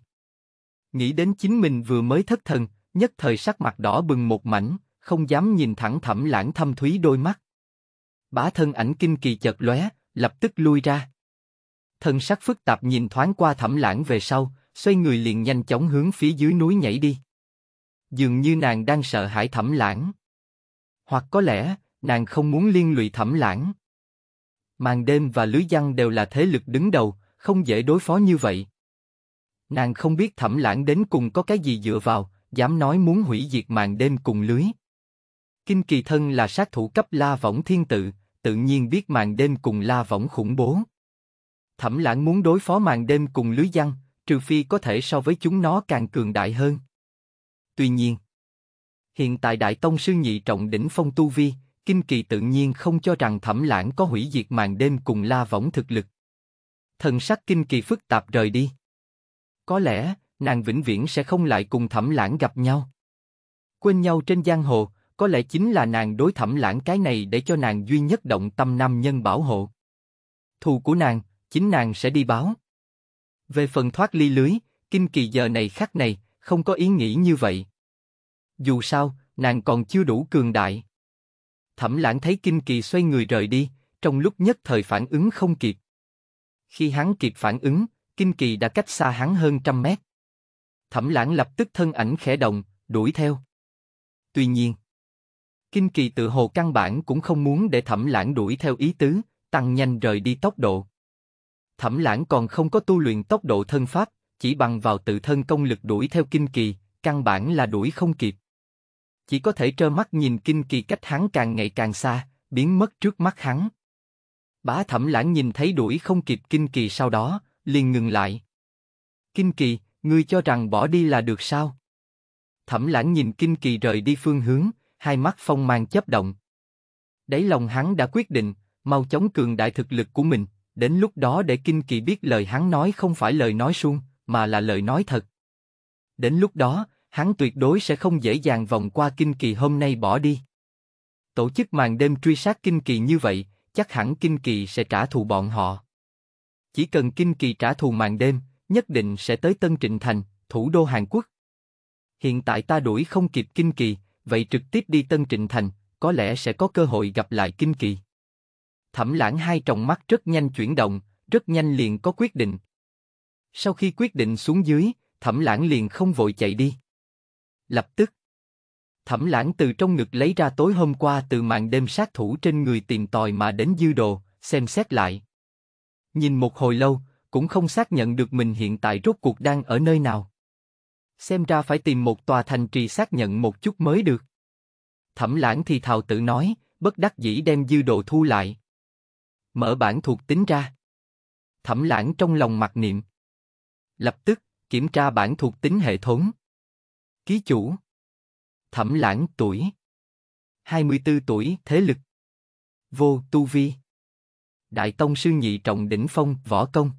Nghĩ đến chính mình vừa mới thất thần, nhất thời sắc mặt đỏ bừng một mảnh, không dám nhìn thẳng thẩm lãng thâm thúy đôi mắt. Bá thân ảnh kinh kỳ chợt lóe, lập tức lui ra. Thân sắc phức tạp nhìn thoáng qua thẩm lãng về sau, xoay người liền nhanh chóng hướng phía dưới núi nhảy đi. Dường như nàng đang sợ hãi thẩm lãng. Hoặc có lẽ, nàng không muốn liên lụy thẩm lãng. Màn đêm và lưới giăng đều là thế lực đứng đầu, không dễ đối phó như vậy. Nàng không biết thẩm lãng đến cùng có cái gì dựa vào, dám nói muốn hủy diệt màn đêm cùng lưới. Kinh kỳ thân là sát thủ cấp La Võng Thiên Tự, tự nhiên biết màn đêm cùng La Võng khủng bố. Thẩm lãng muốn đối phó màn đêm cùng lưới giăng, trừ phi có thể so với chúng nó càng cường đại hơn. Tuy nhiên, hiện tại Đại Tông Sư Nhị Trọng Đỉnh Phong Tu Vi, Kinh kỳ tự nhiên không cho rằng thẩm lãng có hủy diệt màn đêm cùng La Võng thực lực. Thần sắc Kinh kỳ phức tạp rời đi. Có lẽ, nàng vĩnh viễn sẽ không lại cùng thẩm lãng gặp nhau. Quên nhau trên giang hồ, có lẽ chính là nàng đối thẩm lãng cái này để cho nàng duy nhất động tâm nam nhân bảo hộ. Thù của nàng, chính nàng sẽ đi báo. Về phần thoát ly lưới, kinh kỳ giờ này khắc này, không có ý nghĩ như vậy. Dù sao, nàng còn chưa đủ cường đại. Thẩm lãng thấy kinh kỳ xoay người rời đi, trong lúc nhất thời phản ứng không kịp. Khi hắn kịp phản ứng, kinh kỳ đã cách xa hắn hơn trăm mét. Thẩm lãng lập tức thân ảnh khẽ động, đuổi theo. Tuy nhiên, Kinh kỳ tự hồ căn bản cũng không muốn để thẩm lãng đuổi theo ý tứ, tăng nhanh rời đi tốc độ. Thẩm lãng còn không có tu luyện tốc độ thân pháp, chỉ bằng vào tự thân công lực đuổi theo kinh kỳ, căn bản là đuổi không kịp. Chỉ có thể trơ mắt nhìn kinh kỳ cách hắn càng ngày càng xa, biến mất trước mắt hắn. Bá thẩm lãng nhìn thấy đuổi không kịp kinh kỳ sau đó, liền ngừng lại. Kinh kỳ, ngươi cho rằng bỏ đi là được sao? Thẩm lãng nhìn kinh kỳ rời đi phương hướng, hai mắt phong mang chấp động. Đấy lòng hắn đã quyết định, mau chóng cường đại thực lực của mình, đến lúc đó để kinh kỳ biết lời hắn nói không phải lời nói suông, mà là lời nói thật. Đến lúc đó, hắn tuyệt đối sẽ không dễ dàng vòng qua kinh kỳ hôm nay bỏ đi. Tổ chức màn đêm truy sát kinh kỳ như vậy, chắc hẳn kinh kỳ sẽ trả thù bọn họ. Chỉ cần kinh kỳ trả thù màn đêm, nhất định sẽ tới Tân Trịnh Thành, thủ đô Hàn Quốc. Hiện tại ta đuổi không kịp kinh kỳ, vậy trực tiếp đi Tân Trịnh Thành, có lẽ sẽ có cơ hội gặp lại Kinh Kỳ. Thẩm lãng hai tròng mắt rất nhanh chuyển động, rất nhanh liền có quyết định. Sau khi quyết định xuống dưới, thẩm lãng liền không vội chạy đi. Lập tức, thẩm lãng từ trong ngực lấy ra tối hôm qua từ màn đêm sát thủ trên người tìm tòi mà đến dư đồ, xem xét lại. Nhìn một hồi lâu, cũng không xác nhận được mình hiện tại rốt cuộc đang ở nơi nào xem ra phải tìm một tòa thành trì xác nhận một chút mới được. Thẩm lãng thì thào tự nói, bất đắc dĩ đem dư đồ thu lại. Mở bản thuộc tính ra. Thẩm lãng trong lòng mặc niệm. Lập tức, kiểm tra bản thuộc tính hệ thống. Ký chủ. Thẩm lãng tuổi. 24 tuổi, thế lực. Vô tu vi. Đại tông sư nhị trọng đỉnh phong, võ công.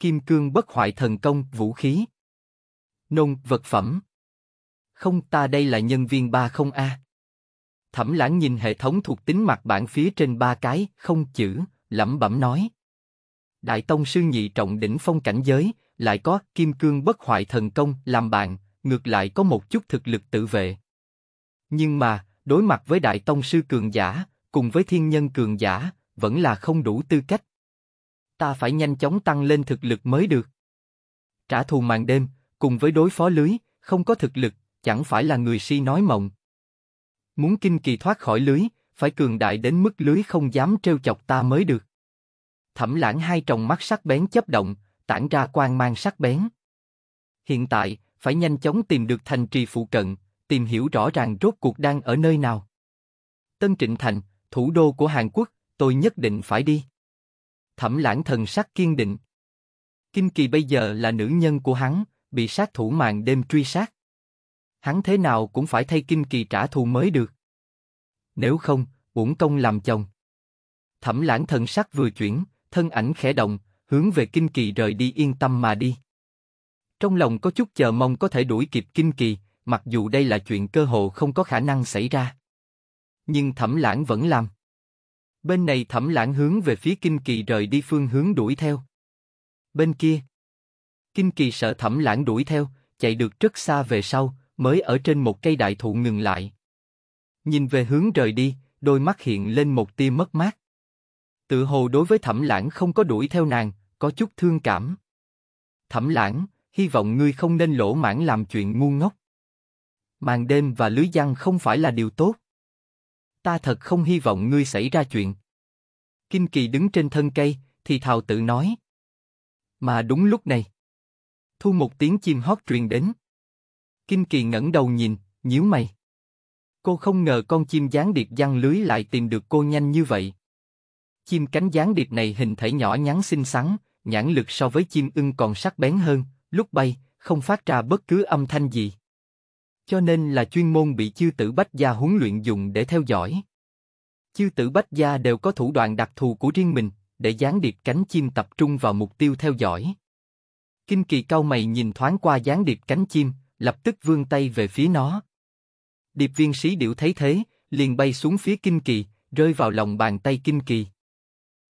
Kim cương bất hoại thần công, vũ khí. Nôn, vật phẩm. Không ta đây là nhân viên ba không a Thẩm lãng nhìn hệ thống thuộc tính mặt bản phía trên ba cái, không chữ, lẩm bẩm nói. Đại Tông Sư Nhị Trọng Đỉnh Phong cảnh giới, lại có Kim Cương Bất Hoại Thần Công làm bạn, ngược lại có một chút thực lực tự vệ. Nhưng mà, đối mặt với Đại Tông Sư Cường Giả, cùng với Thiên Nhân Cường Giả, vẫn là không đủ tư cách. Ta phải nhanh chóng tăng lên thực lực mới được. Trả thù màn đêm, cùng với đối phó lưới, không có thực lực, chẳng phải là người si nói mộng. Muốn kinh kỳ thoát khỏi lưới, phải cường đại đến mức lưới không dám trêu chọc ta mới được. Thẩm lãng hai tròng mắt sắc bén chấp động, tản ra quang mang sắc bén. Hiện tại, phải nhanh chóng tìm được thành trì phụ cận, tìm hiểu rõ ràng rốt cuộc đang ở nơi nào. Tân Trịnh Thành, thủ đô của Hàn Quốc, tôi nhất định phải đi. Thẩm lãng thần sắc kiên định. Kinh kỳ bây giờ là nữ nhân của hắn, bị sát thủ màn đêm truy sát. Hắn thế nào cũng phải thay Kinh Kỳ trả thù mới được. Nếu không, uổng công làm chồng. Thẩm lãng thần sắc vừa chuyển, thân ảnh khẽ động, hướng về Kinh Kỳ rời đi yên tâm mà đi. Trong lòng có chút chờ mong có thể đuổi kịp Kinh Kỳ, mặc dù đây là chuyện cơ hồ không có khả năng xảy ra. Nhưng thẩm lãng vẫn làm. Bên này thẩm lãng hướng về phía Kinh Kỳ rời đi phương hướng đuổi theo. Bên kia, Kinh kỳ sợ thẩm lãng đuổi theo, chạy được rất xa về sau, mới ở trên một cây đại thụ ngừng lại. Nhìn về hướng rời đi, đôi mắt hiện lên một tia mất mát. Tự hồ đối với thẩm lãng không có đuổi theo nàng, có chút thương cảm. Thẩm lãng, hy vọng ngươi không nên lỗ mãn làm chuyện ngu ngốc. Màn đêm và lưới giăng không phải là điều tốt. Ta thật không hy vọng ngươi xảy ra chuyện. Kinh kỳ đứng trên thân cây, thì thào tự nói. Mà đúng lúc này, thu một tiếng chim hót truyền đến. Kinh kỳ ngẩng đầu nhìn, nhíu mày. Cô không ngờ con chim gián điệp giăng lưới lại tìm được cô nhanh như vậy. Chim cánh gián điệp này hình thể nhỏ nhắn xinh xắn, nhãn lực so với chim ưng còn sắc bén hơn, lúc bay, không phát ra bất cứ âm thanh gì. Cho nên là chuyên môn bị chư tử bách gia huấn luyện dùng để theo dõi. Chư tử bách gia đều có thủ đoạn đặc thù của riêng mình, để gián điệp cánh chim tập trung vào mục tiêu theo dõi. Kinh kỳ cao mày nhìn thoáng qua gián điệp cánh chim, lập tức vươn tay về phía nó. Điệp viên sĩ điệu thấy thế, liền bay xuống phía kinh kỳ, rơi vào lòng bàn tay kinh kỳ.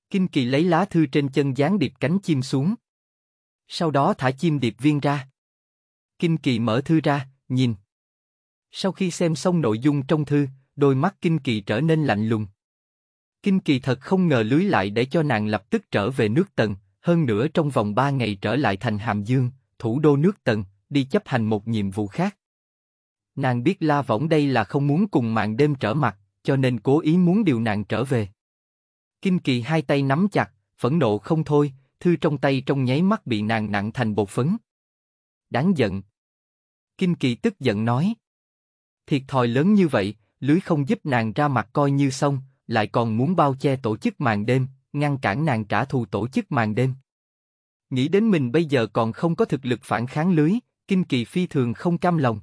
Kinh kỳ lấy lá thư trên chân gián điệp cánh chim xuống. Sau đó thả chim điệp viên ra. Kinh kỳ mở thư ra, nhìn. Sau khi xem xong nội dung trong thư, đôi mắt kinh kỳ trở nên lạnh lùng. Kinh kỳ thật không ngờ lưới lại để cho nàng lập tức trở về nước tầng. Hơn nữa trong vòng 3 ngày trở lại thành Hàm Dương, thủ đô nước Tần, đi chấp hành một nhiệm vụ khác. Nàng biết La Võng đây là không muốn cùng mạng đêm trở mặt, cho nên cố ý muốn điều nàng trở về. kinh Kỳ hai tay nắm chặt, phẫn nộ không thôi, thư trong tay trong nháy mắt bị nàng nặng thành bột phấn. Đáng giận. kinh Kỳ tức giận nói. Thiệt thòi lớn như vậy, lưới không giúp nàng ra mặt coi như xong, lại còn muốn bao che tổ chức màn đêm, ngăn cản nàng trả thù tổ chức màn đêm. Nghĩ đến mình bây giờ còn không có thực lực phản kháng lưới, kinh kỳ phi thường không cam lòng.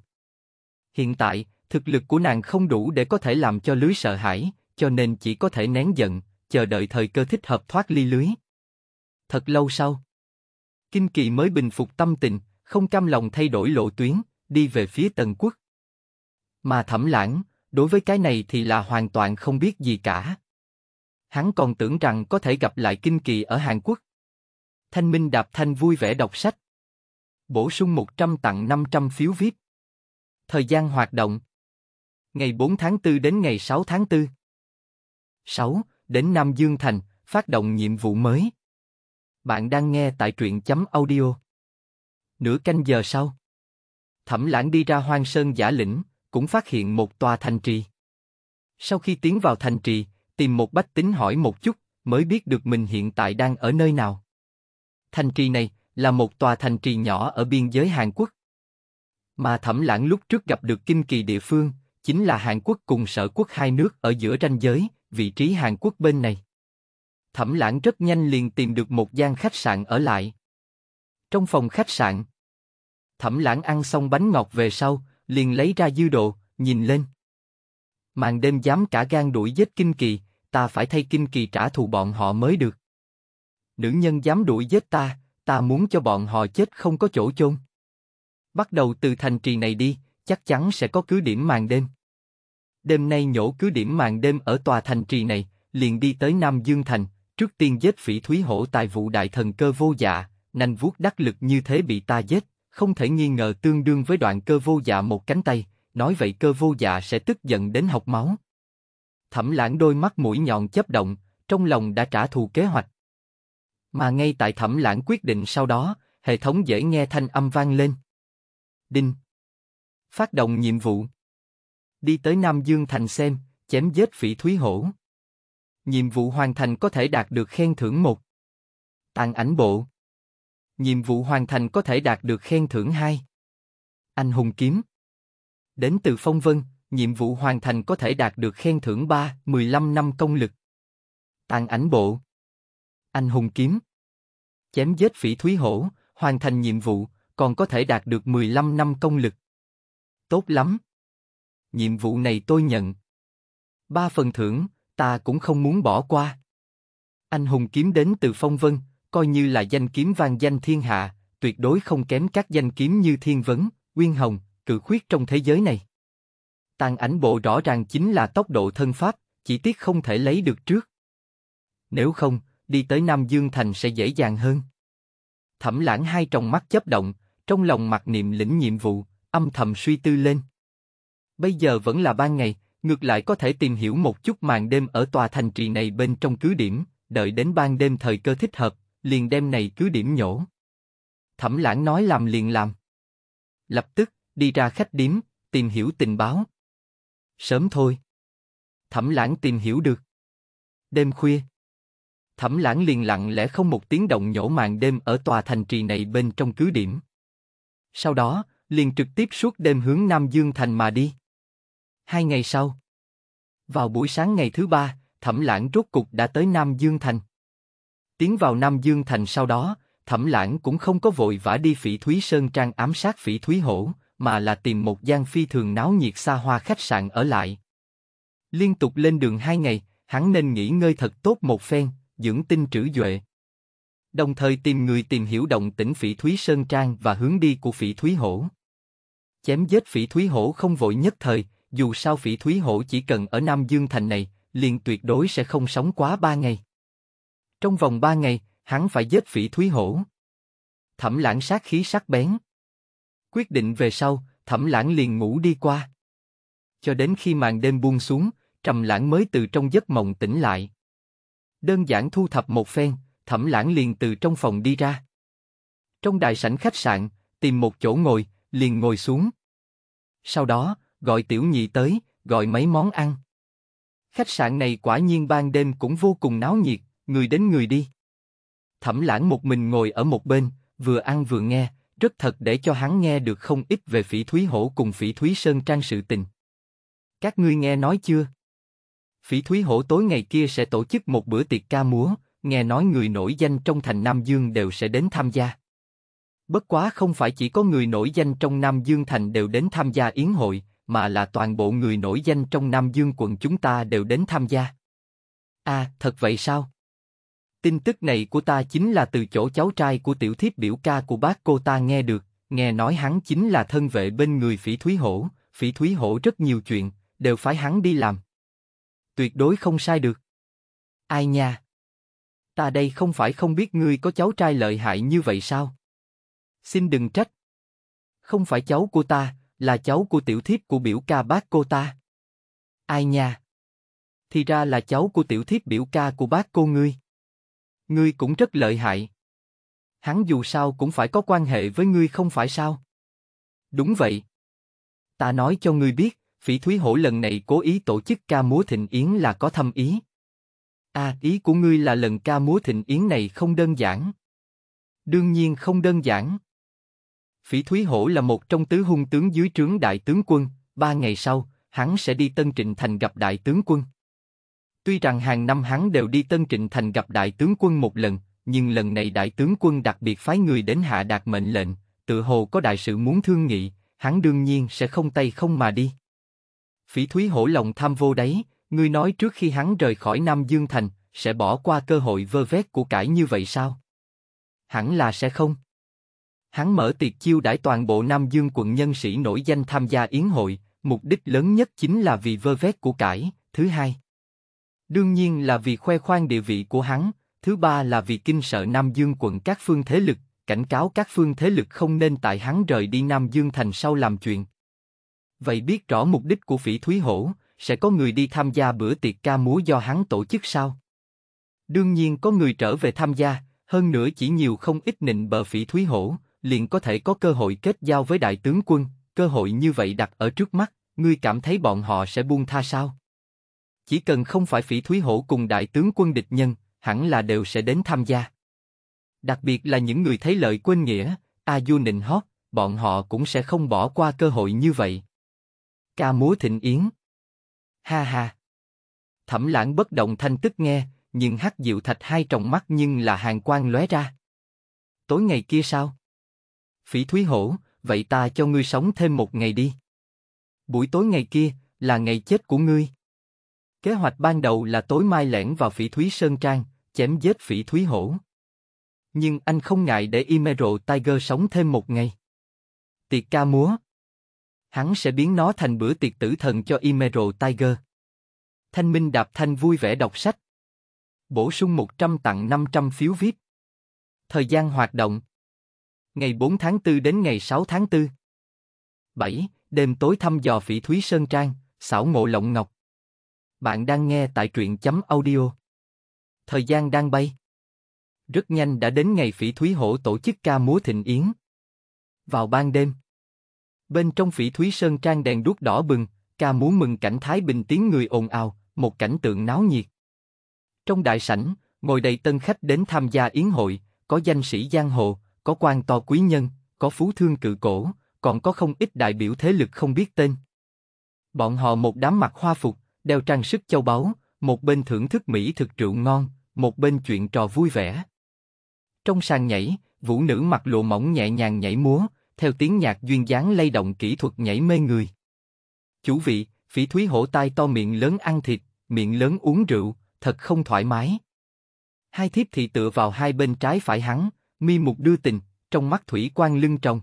Hiện tại, thực lực của nàng không đủ để có thể làm cho lưới sợ hãi, cho nên chỉ có thể nén giận, chờ đợi thời cơ thích hợp thoát ly lưới. Thật lâu sau, Kinh Kỳ mới bình phục tâm tình, không cam lòng thay đổi lộ tuyến, đi về phía Tần Quốc. Mà Thẩm Lãng, đối với cái này thì là hoàn toàn không biết gì cả hắn còn tưởng rằng có thể gặp lại kinh kỳ ở Hàn Quốc. Thanh Minh Đạp Thanh vui vẻ đọc sách. Bổ sung 100 tặng 500 phiếu VIP. Thời gian hoạt động. Ngày 4 tháng 4 đến ngày 6 tháng 4. 6. Đến Nam Dương Thành, phát động nhiệm vụ mới. Bạn đang nghe tại truyện chấm audio. Nửa canh giờ sau. Thẩm lãng đi ra hoang sơn giả lĩnh, cũng phát hiện một tòa thành trì. Sau khi tiến vào thành trì, tìm một bách tính hỏi một chút, mới biết được mình hiện tại đang ở nơi nào. Thành trì này là một tòa thành trì nhỏ ở biên giới Hàn Quốc. Mà Thẩm Lãng lúc trước gặp được kinh kỳ địa phương, chính là Hàn Quốc cùng sở quốc hai nước ở giữa ranh giới, vị trí Hàn Quốc bên này. Thẩm Lãng rất nhanh liền tìm được một gian khách sạn ở lại. Trong phòng khách sạn, Thẩm Lãng ăn xong bánh ngọt về sau, liền lấy ra dư đồ, nhìn lên màn đêm dám cả gan đuổi giết kinh kỳ, ta phải thay kinh kỳ trả thù bọn họ mới được. Nữ nhân dám đuổi giết ta, ta muốn cho bọn họ chết không có chỗ chôn. Bắt đầu từ thành trì này đi, chắc chắn sẽ có cứ điểm màn đêm. Đêm nay nhổ cứ điểm màn đêm ở tòa thành trì này, liền đi tới Nam Dương Thành, trước tiên giết phỉ thúy hổ tài vụ đại thần cơ vô dạ, nanh vuốt đắc lực như thế bị ta giết, không thể nghi ngờ tương đương với đoạn cơ vô dạ một cánh tay, nói vậy cơ vô dạ sẽ tức giận đến học máu. Thẩm lãng đôi mắt mũi nhọn chớp động, trong lòng đã trả thù kế hoạch. Mà ngay tại thẩm lãng quyết định sau đó, hệ thống dễ nghe thanh âm vang lên. Đinh. Phát động nhiệm vụ. Đi tới Nam Dương Thành xem, chém giết phỉ thúy hổ. Nhiệm vụ hoàn thành có thể đạt được khen thưởng một. Tàn ảnh bộ. Nhiệm vụ hoàn thành có thể đạt được khen thưởng hai. Anh hùng kiếm. Đến từ phong vân, nhiệm vụ hoàn thành có thể đạt được khen thưởng 3, 15 năm công lực. Tàn ảnh bộ. Anh hùng kiếm. Chém giết phỉ thúy hổ, hoàn thành nhiệm vụ, còn có thể đạt được 15 năm công lực. Tốt lắm. Nhiệm vụ này tôi nhận. Ba phần thưởng, ta cũng không muốn bỏ qua. Anh hùng kiếm đến từ phong vân, coi như là danh kiếm vang danh thiên hạ, tuyệt đối không kém các danh kiếm như thiên vấn, uyên hồng, cự khuyết trong thế giới này. Tàn ảnh bộ rõ ràng chính là tốc độ thân pháp, chỉ tiếc không thể lấy được trước. Nếu không, đi tới Nam Dương Thành sẽ dễ dàng hơn. Thẩm lãng hai tròng mắt chớp động, trong lòng mặc niệm lĩnh nhiệm vụ, âm thầm suy tư lên. Bây giờ vẫn là ban ngày, ngược lại có thể tìm hiểu một chút màn đêm ở tòa thành trì này bên trong cứ điểm, đợi đến ban đêm thời cơ thích hợp, liền đem này cứ điểm nhổ. Thẩm lãng nói làm liền làm. Lập tức, đi ra khách điếm, tìm hiểu tình báo. Sớm thôi. Thẩm lãng tìm hiểu được. Đêm khuya. Thẩm lãng liền lặng lẽ không một tiếng động nhổ màn đêm ở tòa thành trì này bên trong cứ điểm. Sau đó, liền trực tiếp suốt đêm hướng Nam Dương Thành mà đi. Hai ngày sau. Vào buổi sáng ngày thứ ba, Thẩm lãng rốt cục đã tới Nam Dương Thành. Tiến vào Nam Dương Thành sau đó, Thẩm lãng cũng không có vội vã đi phỉ Thúy Sơn Trang ám sát phỉ Thúy Hổ, mà là tìm một gian phi thường náo nhiệt xa hoa khách sạn ở lại. Liên tục lên đường hai ngày, hắn nên nghỉ ngơi thật tốt một phen, dưỡng tinh trữ duệ. Đồng thời tìm người tìm hiểu động tĩnh phỉ Thúy Sơn Trang và hướng đi của phỉ Thúy Hổ. Chém giết phỉ Thúy Hổ không vội nhất thời, dù sao phỉ Thúy Hổ chỉ cần ở Nam Dương Thành này, liền tuyệt đối sẽ không sống quá ba ngày. Trong vòng ba ngày, hắn phải giết phỉ Thúy Hổ. Thẩm lãng sát khí sắc bén. Quyết định về sau, Thẩm Lãng liền ngủ đi qua. Cho đến khi màn đêm buông xuống, Trầm Lãng mới từ trong giấc mộng tỉnh lại. Đơn giản thu thập một phen, Thẩm Lãng liền từ trong phòng đi ra. Trong đại sảnh khách sạn, tìm một chỗ ngồi, liền ngồi xuống. Sau đó, gọi tiểu nhị tới, gọi mấy món ăn. Khách sạn này quả nhiên ban đêm cũng vô cùng náo nhiệt, người đến người đi. Thẩm lãng một mình ngồi ở một bên, vừa ăn vừa nghe, rất thật để cho hắn nghe được không ít về phỉ thúy hổ cùng phỉ thúy sơn trang sự tình. Các ngươi nghe nói chưa? Phỉ thúy hổ tối ngày kia sẽ tổ chức một bữa tiệc ca múa, nghe nói người nổi danh trong thành Nam Dương đều sẽ đến tham gia. Bất quá không phải chỉ có người nổi danh trong Nam Dương thành đều đến tham gia yến hội, mà là toàn bộ người nổi danh trong Nam Dương quận chúng ta đều đến tham gia. À, thật vậy sao? Tin tức này của ta chính là từ chỗ cháu trai của tiểu thiếp biểu ca của bác cô ta nghe được, nghe nói hắn chính là thân vệ bên người phỉ thúy hổ, phỉ thúy hổ rất nhiều chuyện, đều phải hắn đi làm. Tuyệt đối không sai được. Ai nha? Ta đây không phải không biết ngươi có cháu trai lợi hại như vậy sao? Xin đừng trách. Không phải cháu của ta, là cháu của tiểu thiếp của biểu ca bác cô ta. Ai nha? Thì ra là cháu của tiểu thiếp biểu ca của bác cô ngươi. Ngươi cũng rất lợi hại. Hắn dù sao cũng phải có quan hệ với ngươi không phải sao? Đúng vậy. Ta nói cho ngươi biết, phỉ thúy hổ lần này cố ý tổ chức ca múa thịnh yến là có thâm ý. À, ý của ngươi là lần ca múa thịnh yến này không đơn giản. Đương nhiên không đơn giản. Phỉ Thúy Hổ là một trong tứ hung tướng dưới trướng đại tướng quân, ba ngày sau, hắn sẽ đi Tân Trịnh Thành gặp đại tướng quân. Tuy rằng hàng năm hắn đều đi Tân Trịnh Thành gặp đại tướng quân một lần, nhưng lần này đại tướng quân đặc biệt phái người đến hạ đạt mệnh lệnh, tự hồ có đại sự muốn thương nghị, hắn đương nhiên sẽ không tay không mà đi. Phỉ Thúy hổ lòng tham vô đấy, ngươi nói trước khi hắn rời khỏi Nam Dương Thành, sẽ bỏ qua cơ hội vơ vét của cải như vậy sao? Hẳn là sẽ không. Hắn mở tiệc chiêu đãi toàn bộ Nam Dương quận nhân sĩ nổi danh tham gia yến hội, mục đích lớn nhất chính là vì vơ vét của cải, thứ hai Đương nhiên là vì khoe khoang địa vị của hắn, thứ ba là vì kinh sợ Nam Dương quận các phương thế lực, cảnh cáo các phương thế lực không nên tại hắn rời đi Nam Dương thành sau làm chuyện. Vậy biết rõ mục đích của phỉ Thúy Hổ, sẽ có người đi tham gia bữa tiệc ca múa do hắn tổ chức sao? Đương nhiên có người trở về tham gia, hơn nữa chỉ nhiều không ít nịnh bờ phỉ Thúy Hổ, liền có thể có cơ hội kết giao với đại tướng quân, cơ hội như vậy đặt ở trước mắt, ngươi cảm thấy bọn họ sẽ buông tha sao? chỉ cần không phải phỉ thúy hổ cùng đại tướng quân địch nhân, hẳn là đều sẽ đến tham gia. Đặc biệt là những người thấy lợi quên nghĩa, a du nịnh hót, bọn họ cũng sẽ không bỏ qua cơ hội như vậy. Ca múa thịnh yến. Ha ha. Thẩm lãng bất động thanh tức nghe, nhưng hắc diệu thạch hai tròng mắt nhưng là hàng quang lóe ra. Tối ngày kia sao? Phỉ Thúy Hổ, vậy ta cho ngươi sống thêm một ngày đi. Buổi tối ngày kia, là ngày chết của ngươi. Kế hoạch ban đầu là tối mai lẻn vào phỉ thúy Sơn Trang, chém giết phỉ thúy hổ. Nhưng anh không ngại để Emerald Tiger sống thêm một ngày. Tiệc ca múa. Hắn sẽ biến nó thành bữa tiệc tử thần cho Emerald Tiger. Thanh Minh Đạp Thanh vui vẻ đọc sách. Bổ sung 100 tặng 500 phiếu VIP. Thời gian hoạt động. Ngày 4 tháng 4 đến ngày 6 tháng 4. 7. Đêm tối thăm dò phỉ thúy Sơn Trang, xảo ngộ lộng ngọc. Bạn đang nghe tại truyện chấm audio. Thời gian đang bay. Rất nhanh đã đến ngày Phỉ Thúy Hổ tổ chức ca múa thịnh yến. Vào ban đêm, bên trong Phỉ Thúy Sơn Trang đèn đuốc đỏ bừng, ca múa mừng cảnh Thái Bình tiếng người ồn ào, một cảnh tượng náo nhiệt. Trong đại sảnh, ngồi đầy tân khách đến tham gia yến hội, có danh sĩ giang hồ, có quan to quý nhân, có phú thương cự cổ, còn có không ít đại biểu thế lực không biết tên. Bọn họ một đám mặt hoa phục, đeo trang sức châu báu, một bên thưởng thức mỹ thực rượu ngon, một bên chuyện trò vui vẻ. Trong sàn nhảy, vũ nữ mặc lụa mỏng nhẹ nhàng nhảy múa, theo tiếng nhạc duyên dáng lay động kỹ thuật nhảy mê người. Chủ vị, phỉ thúy hổ tai to miệng lớn ăn thịt, miệng lớn uống rượu, thật không thoải mái. Hai thiếp thị tựa vào hai bên trái phải hắn, mi mục đưa tình, trong mắt thủy quan lưng tròng.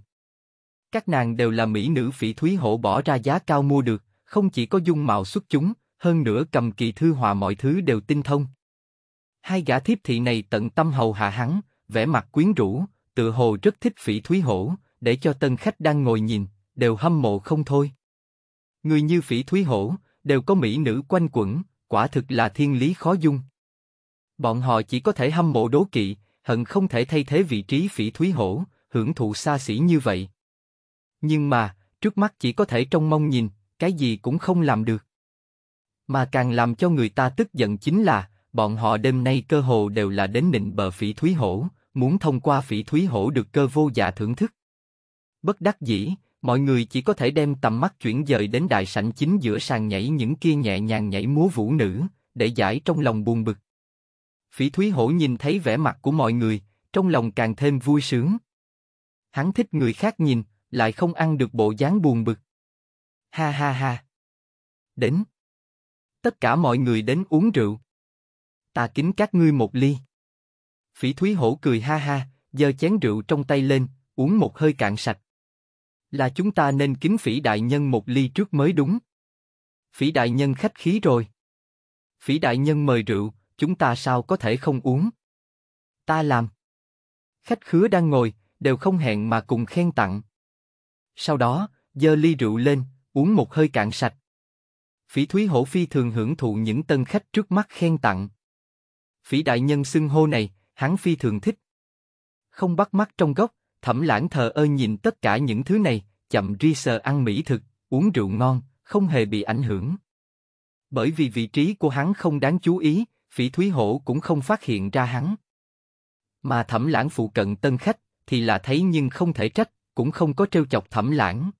Các nàng đều là mỹ nữ phỉ thúy hổ bỏ ra giá cao mua được, không chỉ có dung mạo xuất chúng, hơn nữa cầm kỳ thư hòa mọi thứ đều tinh thông. Hai gã thiếp thị này tận tâm hầu hạ hắn, vẻ mặt quyến rũ, tự hồ rất thích phỉ thúy hổ, để cho tân khách đang ngồi nhìn, đều hâm mộ không thôi. Người như phỉ thúy hổ, đều có mỹ nữ quanh quẩn, quả thực là thiên lý khó dung. Bọn họ chỉ có thể hâm mộ đố kỵ, hận không thể thay thế vị trí phỉ thúy hổ, hưởng thụ xa xỉ như vậy. Nhưng mà, trước mắt chỉ có thể trông mong nhìn, cái gì cũng không làm được. Mà càng làm cho người ta tức giận chính là, bọn họ đêm nay cơ hồ đều là đến nịnh bờ phỉ thúy hổ, muốn thông qua phỉ thúy hổ được cơ vô dạ thưởng thức. Bất đắc dĩ, mọi người chỉ có thể đem tầm mắt chuyển dời đến đại sảnh chính giữa sàn nhảy những kia nhẹ nhàng nhảy múa vũ nữ, để giải trong lòng buồn bực. Phỉ Thúy Hổ nhìn thấy vẻ mặt của mọi người, trong lòng càng thêm vui sướng. Hắn thích người khác nhìn, lại không ăn được bộ dáng buồn bực. Ha ha ha. Đến, Tất cả mọi người đến uống rượu. Ta kính các ngươi một ly. Phỉ Thúy Hổ cười ha ha, giơ chén rượu trong tay lên, uống một hơi cạn sạch. Là chúng ta nên kính phỉ đại nhân một ly trước mới đúng. Phỉ đại nhân khách khí rồi. Phỉ đại nhân mời rượu, chúng ta sao có thể không uống? Ta làm. Khách khứa đang ngồi, đều không hẹn mà cùng khen tặng. Sau đó, giơ ly rượu lên, uống một hơi cạn sạch. Phỉ Thúy Hổ phi thường hưởng thụ những tân khách trước mắt khen tặng. Phỉ đại nhân xưng hô này, hắn phi thường thích. Không bắt mắt trong góc, thẩm lãng thờ ơ nhìn tất cả những thứ này, chậm ri sờ ăn mỹ thực, uống rượu ngon, không hề bị ảnh hưởng. Bởi vì vị trí của hắn không đáng chú ý, phỉ thúy hổ cũng không phát hiện ra hắn. Mà thẩm lãng phụ cận tân khách, thì là thấy nhưng không thể trách, cũng không có trêu chọc thẩm lãng.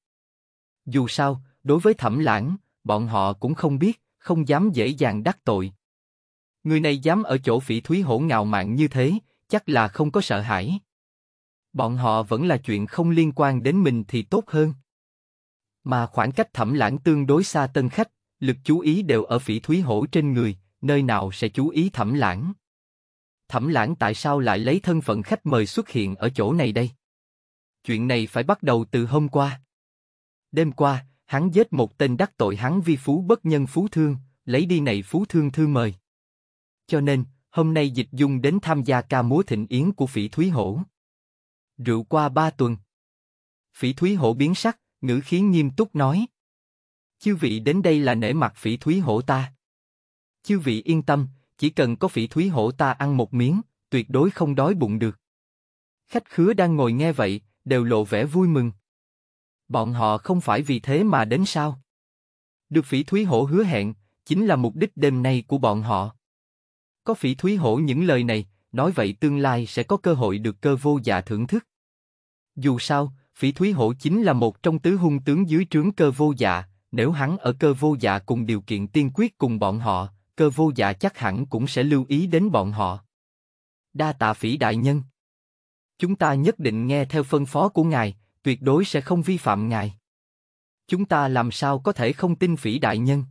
Dù sao, đối với thẩm lãng, bọn họ cũng không biết, không dám dễ dàng đắc tội. Người này dám ở chỗ phỉ thúy hổ ngạo mạn như thế, chắc là không có sợ hãi. Bọn họ vẫn là chuyện không liên quan đến mình thì tốt hơn. Mà khoảng cách thẩm lãng tương đối xa tân khách, lực chú ý đều ở phỉ thúy hổ trên người, nơi nào sẽ chú ý thẩm lãng. Thẩm lãng tại sao lại lấy thân phận khách mời xuất hiện ở chỗ này đây? Chuyện này phải bắt đầu từ hôm qua. Đêm qua, hắn giết một tên đắc tội hắn vi phú bất nhân phú thương, lấy đi này phú thương thư mời. Cho nên, hôm nay dịch dung đến tham gia ca múa thịnh yến của phỉ thúy hổ. Rượu qua ba tuần. Phỉ thúy hổ biến sắc, ngữ khí nghiêm túc nói. Chư vị đến đây là nể mặt phỉ thúy hổ ta. Chư vị yên tâm, chỉ cần có phỉ thúy hổ ta ăn một miếng, tuyệt đối không đói bụng được. Khách khứa đang ngồi nghe vậy, đều lộ vẻ vui mừng bọn họ không phải vì thế mà đến sao? Được phỉ thúy hổ hứa hẹn, chính là mục đích đêm nay của bọn họ. Có phỉ thúy hổ những lời này, nói vậy tương lai sẽ có cơ hội được cơ vô dạ thưởng thức. Dù sao, phỉ thúy hổ chính là một trong tứ hung tướng dưới trướng cơ vô dạ, nếu hắn ở cơ vô dạ cùng điều kiện tiên quyết cùng bọn họ, cơ vô dạ chắc hẳn cũng sẽ lưu ý đến bọn họ. Đa tạ phỉ đại nhân. Chúng ta nhất định nghe theo phân phó của ngài, tuyệt đối sẽ không vi phạm ngài. Chúng ta làm sao có thể không tin phỉ đại nhân?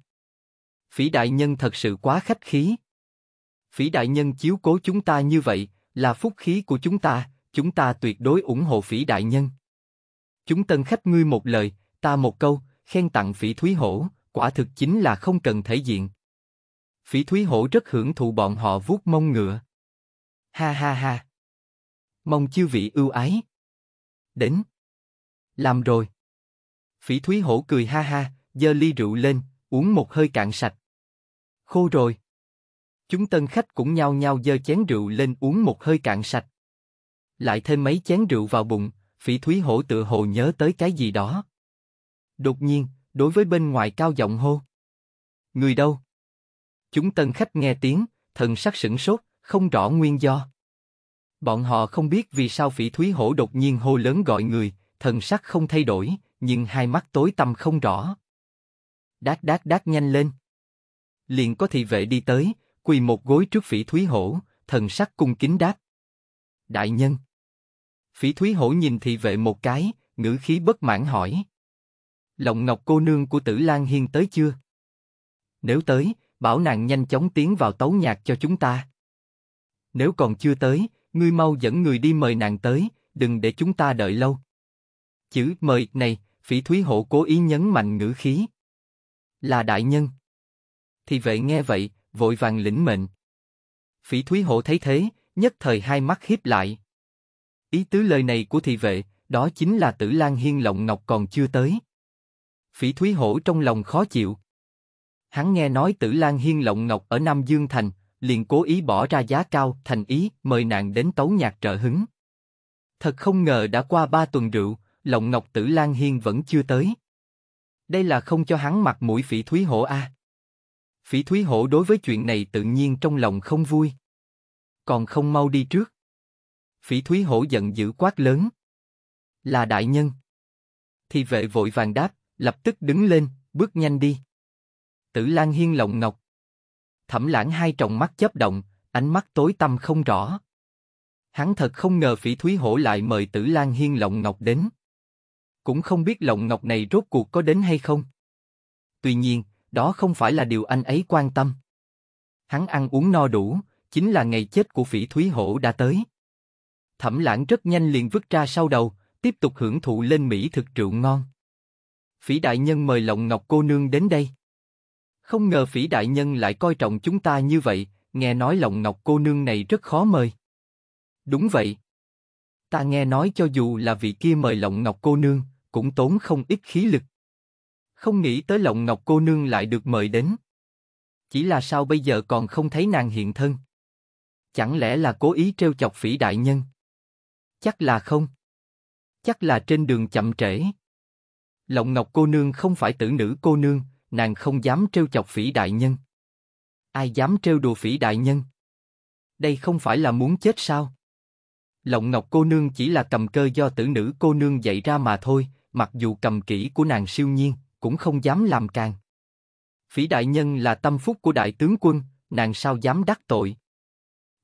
Phỉ đại nhân thật sự quá khách khí. Phỉ đại nhân chiếu cố chúng ta như vậy, là phúc khí của chúng ta, chúng ta tuyệt đối ủng hộ phỉ đại nhân. Chúng tân khách ngươi một lời, ta một câu, khen tặng phỉ thúy hổ, quả thực chính là không cần thể diện. Phỉ thúy hổ rất hưởng thụ bọn họ vuốt mông ngựa. Ha ha ha. Mong chư vị ưu ái. Đến làm rồi. Phỉ Thúy Hổ cười ha ha, giơ ly rượu lên, uống một hơi cạn sạch. Khô rồi. Chúng tân khách cũng nhao nhao giơ chén rượu lên uống một hơi cạn sạch. Lại thêm mấy chén rượu vào bụng, Phỉ Thúy Hổ tự hồ nhớ tới cái gì đó. Đột nhiên, đối với bên ngoài cao giọng hô. Người đâu? Chúng tân khách nghe tiếng, thần sắc sửng sốt, không rõ nguyên do. Bọn họ không biết vì sao Phỉ Thúy Hổ đột nhiên hô lớn gọi người, thần sắc không thay đổi, nhưng hai mắt tối tăm không rõ. Đát đát đát nhanh lên. Liền có thị vệ đi tới, quỳ một gối trước phỉ thúy hổ, thần sắc cung kính đáp. Đại nhân. Phỉ thúy hổ nhìn thị vệ một cái, ngữ khí bất mãn hỏi. Lộng ngọc cô nương của tử Lan Hiên tới chưa? Nếu tới, bảo nàng nhanh chóng tiến vào tấu nhạc cho chúng ta. Nếu còn chưa tới, ngươi mau dẫn người đi mời nàng tới, đừng để chúng ta đợi lâu. Chữ mời này, phỉ thúy hộ cố ý nhấn mạnh ngữ khí. Là đại nhân. Thì vệ nghe vậy, vội vàng lĩnh mệnh. Phỉ thúy hộ thấy thế, nhất thời hai mắt hiếp lại. Ý tứ lời này của thị vệ, đó chính là tử lan hiên lộng ngọc còn chưa tới. Phỉ thúy hổ trong lòng khó chịu. Hắn nghe nói tử lan hiên lộng ngọc ở Nam Dương Thành, liền cố ý bỏ ra giá cao, thành ý, mời nàng đến tấu nhạc trợ hứng. Thật không ngờ đã qua ba tuần rượu, lộng ngọc tử Lan Hiên vẫn chưa tới. Đây là không cho hắn mặt mũi phỉ thúy hổ a. À. Phỉ thúy hổ đối với chuyện này tự nhiên trong lòng không vui. Còn không mau đi trước. Phỉ thúy hổ giận dữ quát lớn. Là đại nhân. Thì vệ vội vàng đáp, lập tức đứng lên, bước nhanh đi. Tử Lan Hiên lộng ngọc. Thẩm lãng hai tròng mắt chớp động, ánh mắt tối tăm không rõ. Hắn thật không ngờ phỉ thúy hổ lại mời Tử Lan Hiên lộng ngọc đến cũng không biết lộng ngọc này rốt cuộc có đến hay không. Tuy nhiên, đó không phải là điều anh ấy quan tâm. Hắn ăn uống no đủ, chính là ngày chết của phỉ thúy hổ đã tới. Thẩm lãng rất nhanh liền vứt ra sau đầu, tiếp tục hưởng thụ lên mỹ thực rượu ngon. Phỉ đại nhân mời lộng ngọc cô nương đến đây. Không ngờ phỉ đại nhân lại coi trọng chúng ta như vậy, nghe nói lộng ngọc cô nương này rất khó mời. Đúng vậy, Ta nghe nói cho dù là vị kia mời Lộng Ngọc cô nương, cũng tốn không ít khí lực. Không nghĩ tới Lộng Ngọc cô nương lại được mời đến. Chỉ là sao bây giờ còn không thấy nàng hiện thân? Chẳng lẽ là cố ý treo chọc phỉ đại nhân? Chắc là không. Chắc là trên đường chậm trễ. Lộng Ngọc cô nương không phải tử nữ cô nương, nàng không dám treo chọc phỉ đại nhân. Ai dám treo đùa phỉ đại nhân? Đây không phải là muốn chết sao? Lộng Ngọc cô nương chỉ là cầm cơ do tử nữ cô nương dạy ra mà thôi, mặc dù cầm kỹ của nàng siêu nhiên, cũng không dám làm càng. Phỉ đại nhân là tâm phúc của đại tướng quân, nàng sao dám đắc tội.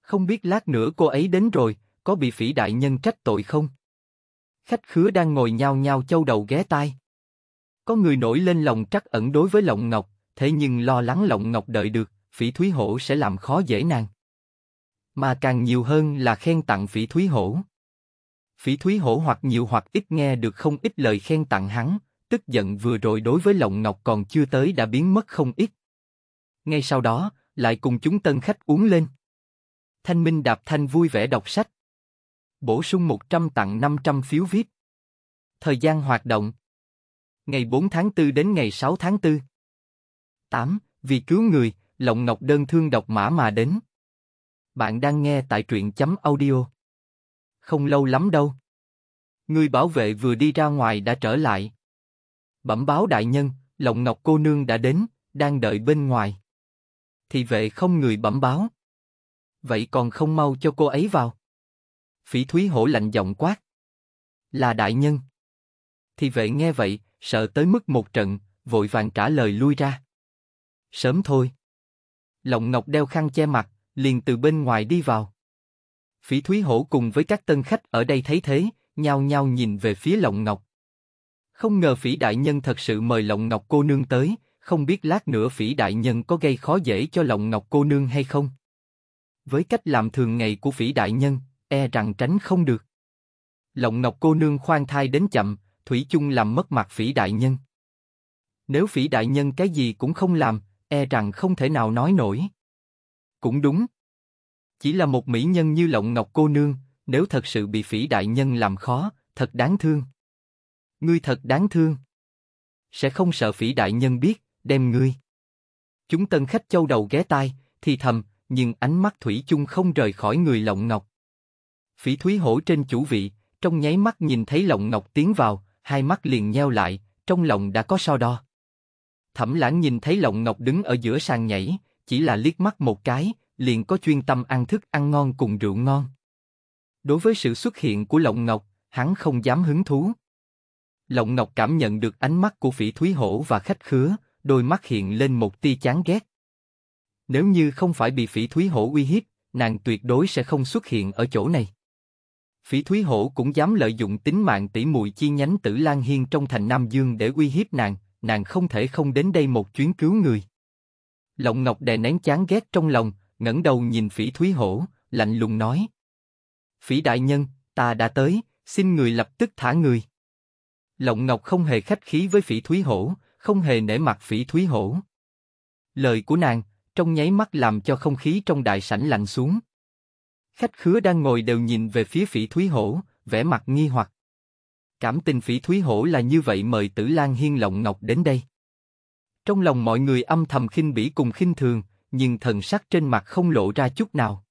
Không biết lát nữa cô ấy đến rồi, có bị phỉ đại nhân trách tội không? Khách khứa đang ngồi nhao nhao châu đầu ghé tai. Có người nổi lên lòng trắc ẩn đối với Lộng Ngọc, thế nhưng lo lắng Lộng Ngọc đợi được, phỉ Thúy Hổ sẽ làm khó dễ nàng mà càng nhiều hơn là khen tặng Phỉ Thúy Hổ. Phỉ Thúy Hổ hoặc nhiều hoặc ít nghe được không ít lời khen tặng hắn, tức giận vừa rồi đối với Lộng Ngọc còn chưa tới đã biến mất không ít. Ngay sau đó, lại cùng chúng tân khách uống lên. Thanh Minh Đạp Thanh vui vẻ đọc sách. Bổ sung 100 tặng 500 phiếu VIP. Thời gian hoạt động Ngày 4 tháng 4 đến ngày 6 tháng 4 8. Vì cứu người, Lộng Ngọc đơn thương độc mã mà đến. Bạn đang nghe tại truyện chấm audio. Không lâu lắm đâu. Người bảo vệ vừa đi ra ngoài đã trở lại. Bẩm báo đại nhân, Lộng Ngọc cô nương đã đến, đang đợi bên ngoài. Thì vệ không người bẩm báo. Vậy còn không mau cho cô ấy vào. Phỉ Thúy Hổ lạnh giọng quát. Là đại nhân. Thì vệ nghe vậy, sợ tới mức một trận, vội vàng trả lời lui ra. Sớm thôi. Lộng Ngọc đeo khăn che mặt, liền từ bên ngoài đi vào. Phỉ Thúy Hổ cùng với các tân khách ở đây thấy thế, nhao nhao nhìn về phía Lộng Ngọc. Không ngờ Phỉ Đại Nhân thật sự mời Lộng Ngọc cô nương tới, không biết lát nữa Phỉ Đại Nhân có gây khó dễ cho Lộng Ngọc cô nương hay không. Với cách làm thường ngày của Phỉ Đại Nhân, e rằng tránh không được. Lộng Ngọc cô nương khoan thai đến chậm, Thủy chung làm mất mặt Phỉ Đại Nhân. Nếu Phỉ Đại Nhân cái gì cũng không làm, e rằng không thể nào nói nổi. Cũng đúng. Chỉ là một mỹ nhân như lộng ngọc cô nương, nếu thật sự bị phỉ đại nhân làm khó, thật đáng thương. Ngươi thật đáng thương. Sẽ không sợ phỉ đại nhân biết, đem ngươi. Chúng tân khách châu đầu ghé tai, thì thầm, nhưng ánh mắt thủy chung không rời khỏi người lộng ngọc. Phỉ thúy hổ trên chủ vị, trong nháy mắt nhìn thấy lộng ngọc tiến vào, hai mắt liền nheo lại, trong lòng đã có so đo. Thẩm lãng nhìn thấy lộng ngọc đứng ở giữa sàn nhảy, chỉ là liếc mắt một cái, liền có chuyên tâm ăn thức ăn ngon cùng rượu ngon. Đối với sự xuất hiện của Lộng Ngọc, hắn không dám hứng thú. Lộng Ngọc cảm nhận được ánh mắt của Phỉ Thúy Hổ và khách khứa, đôi mắt hiện lên một tia chán ghét. Nếu như không phải bị Phỉ Thúy Hổ uy hiếp, nàng tuyệt đối sẽ không xuất hiện ở chỗ này. Phỉ Thúy Hổ cũng dám lợi dụng tính mạng tỷ muội chi nhánh Tử Lan Hiên trong thành Nam Dương để uy hiếp nàng, nàng không thể không đến đây một chuyến cứu người. Lộng Ngọc đè nén chán ghét trong lòng, ngẩng đầu nhìn Phỉ Thúy Hổ, lạnh lùng nói: Phỉ đại nhân, ta đã tới, xin người lập tức thả người. Lộng Ngọc không hề khách khí với Phỉ Thúy Hổ, không hề nể mặt Phỉ Thúy Hổ. Lời của nàng trong nháy mắt làm cho không khí trong đại sảnh lạnh xuống. Khách khứa đang ngồi đều nhìn về phía Phỉ Thúy Hổ, vẻ mặt nghi hoặc. Cảm tình Phỉ Thúy Hổ là như vậy mời Tử Lan Hiên Lộng Ngọc đến đây. Trong lòng mọi người âm thầm khinh bỉ cùng khinh thường, nhưng thần sắc trên mặt không lộ ra chút nào.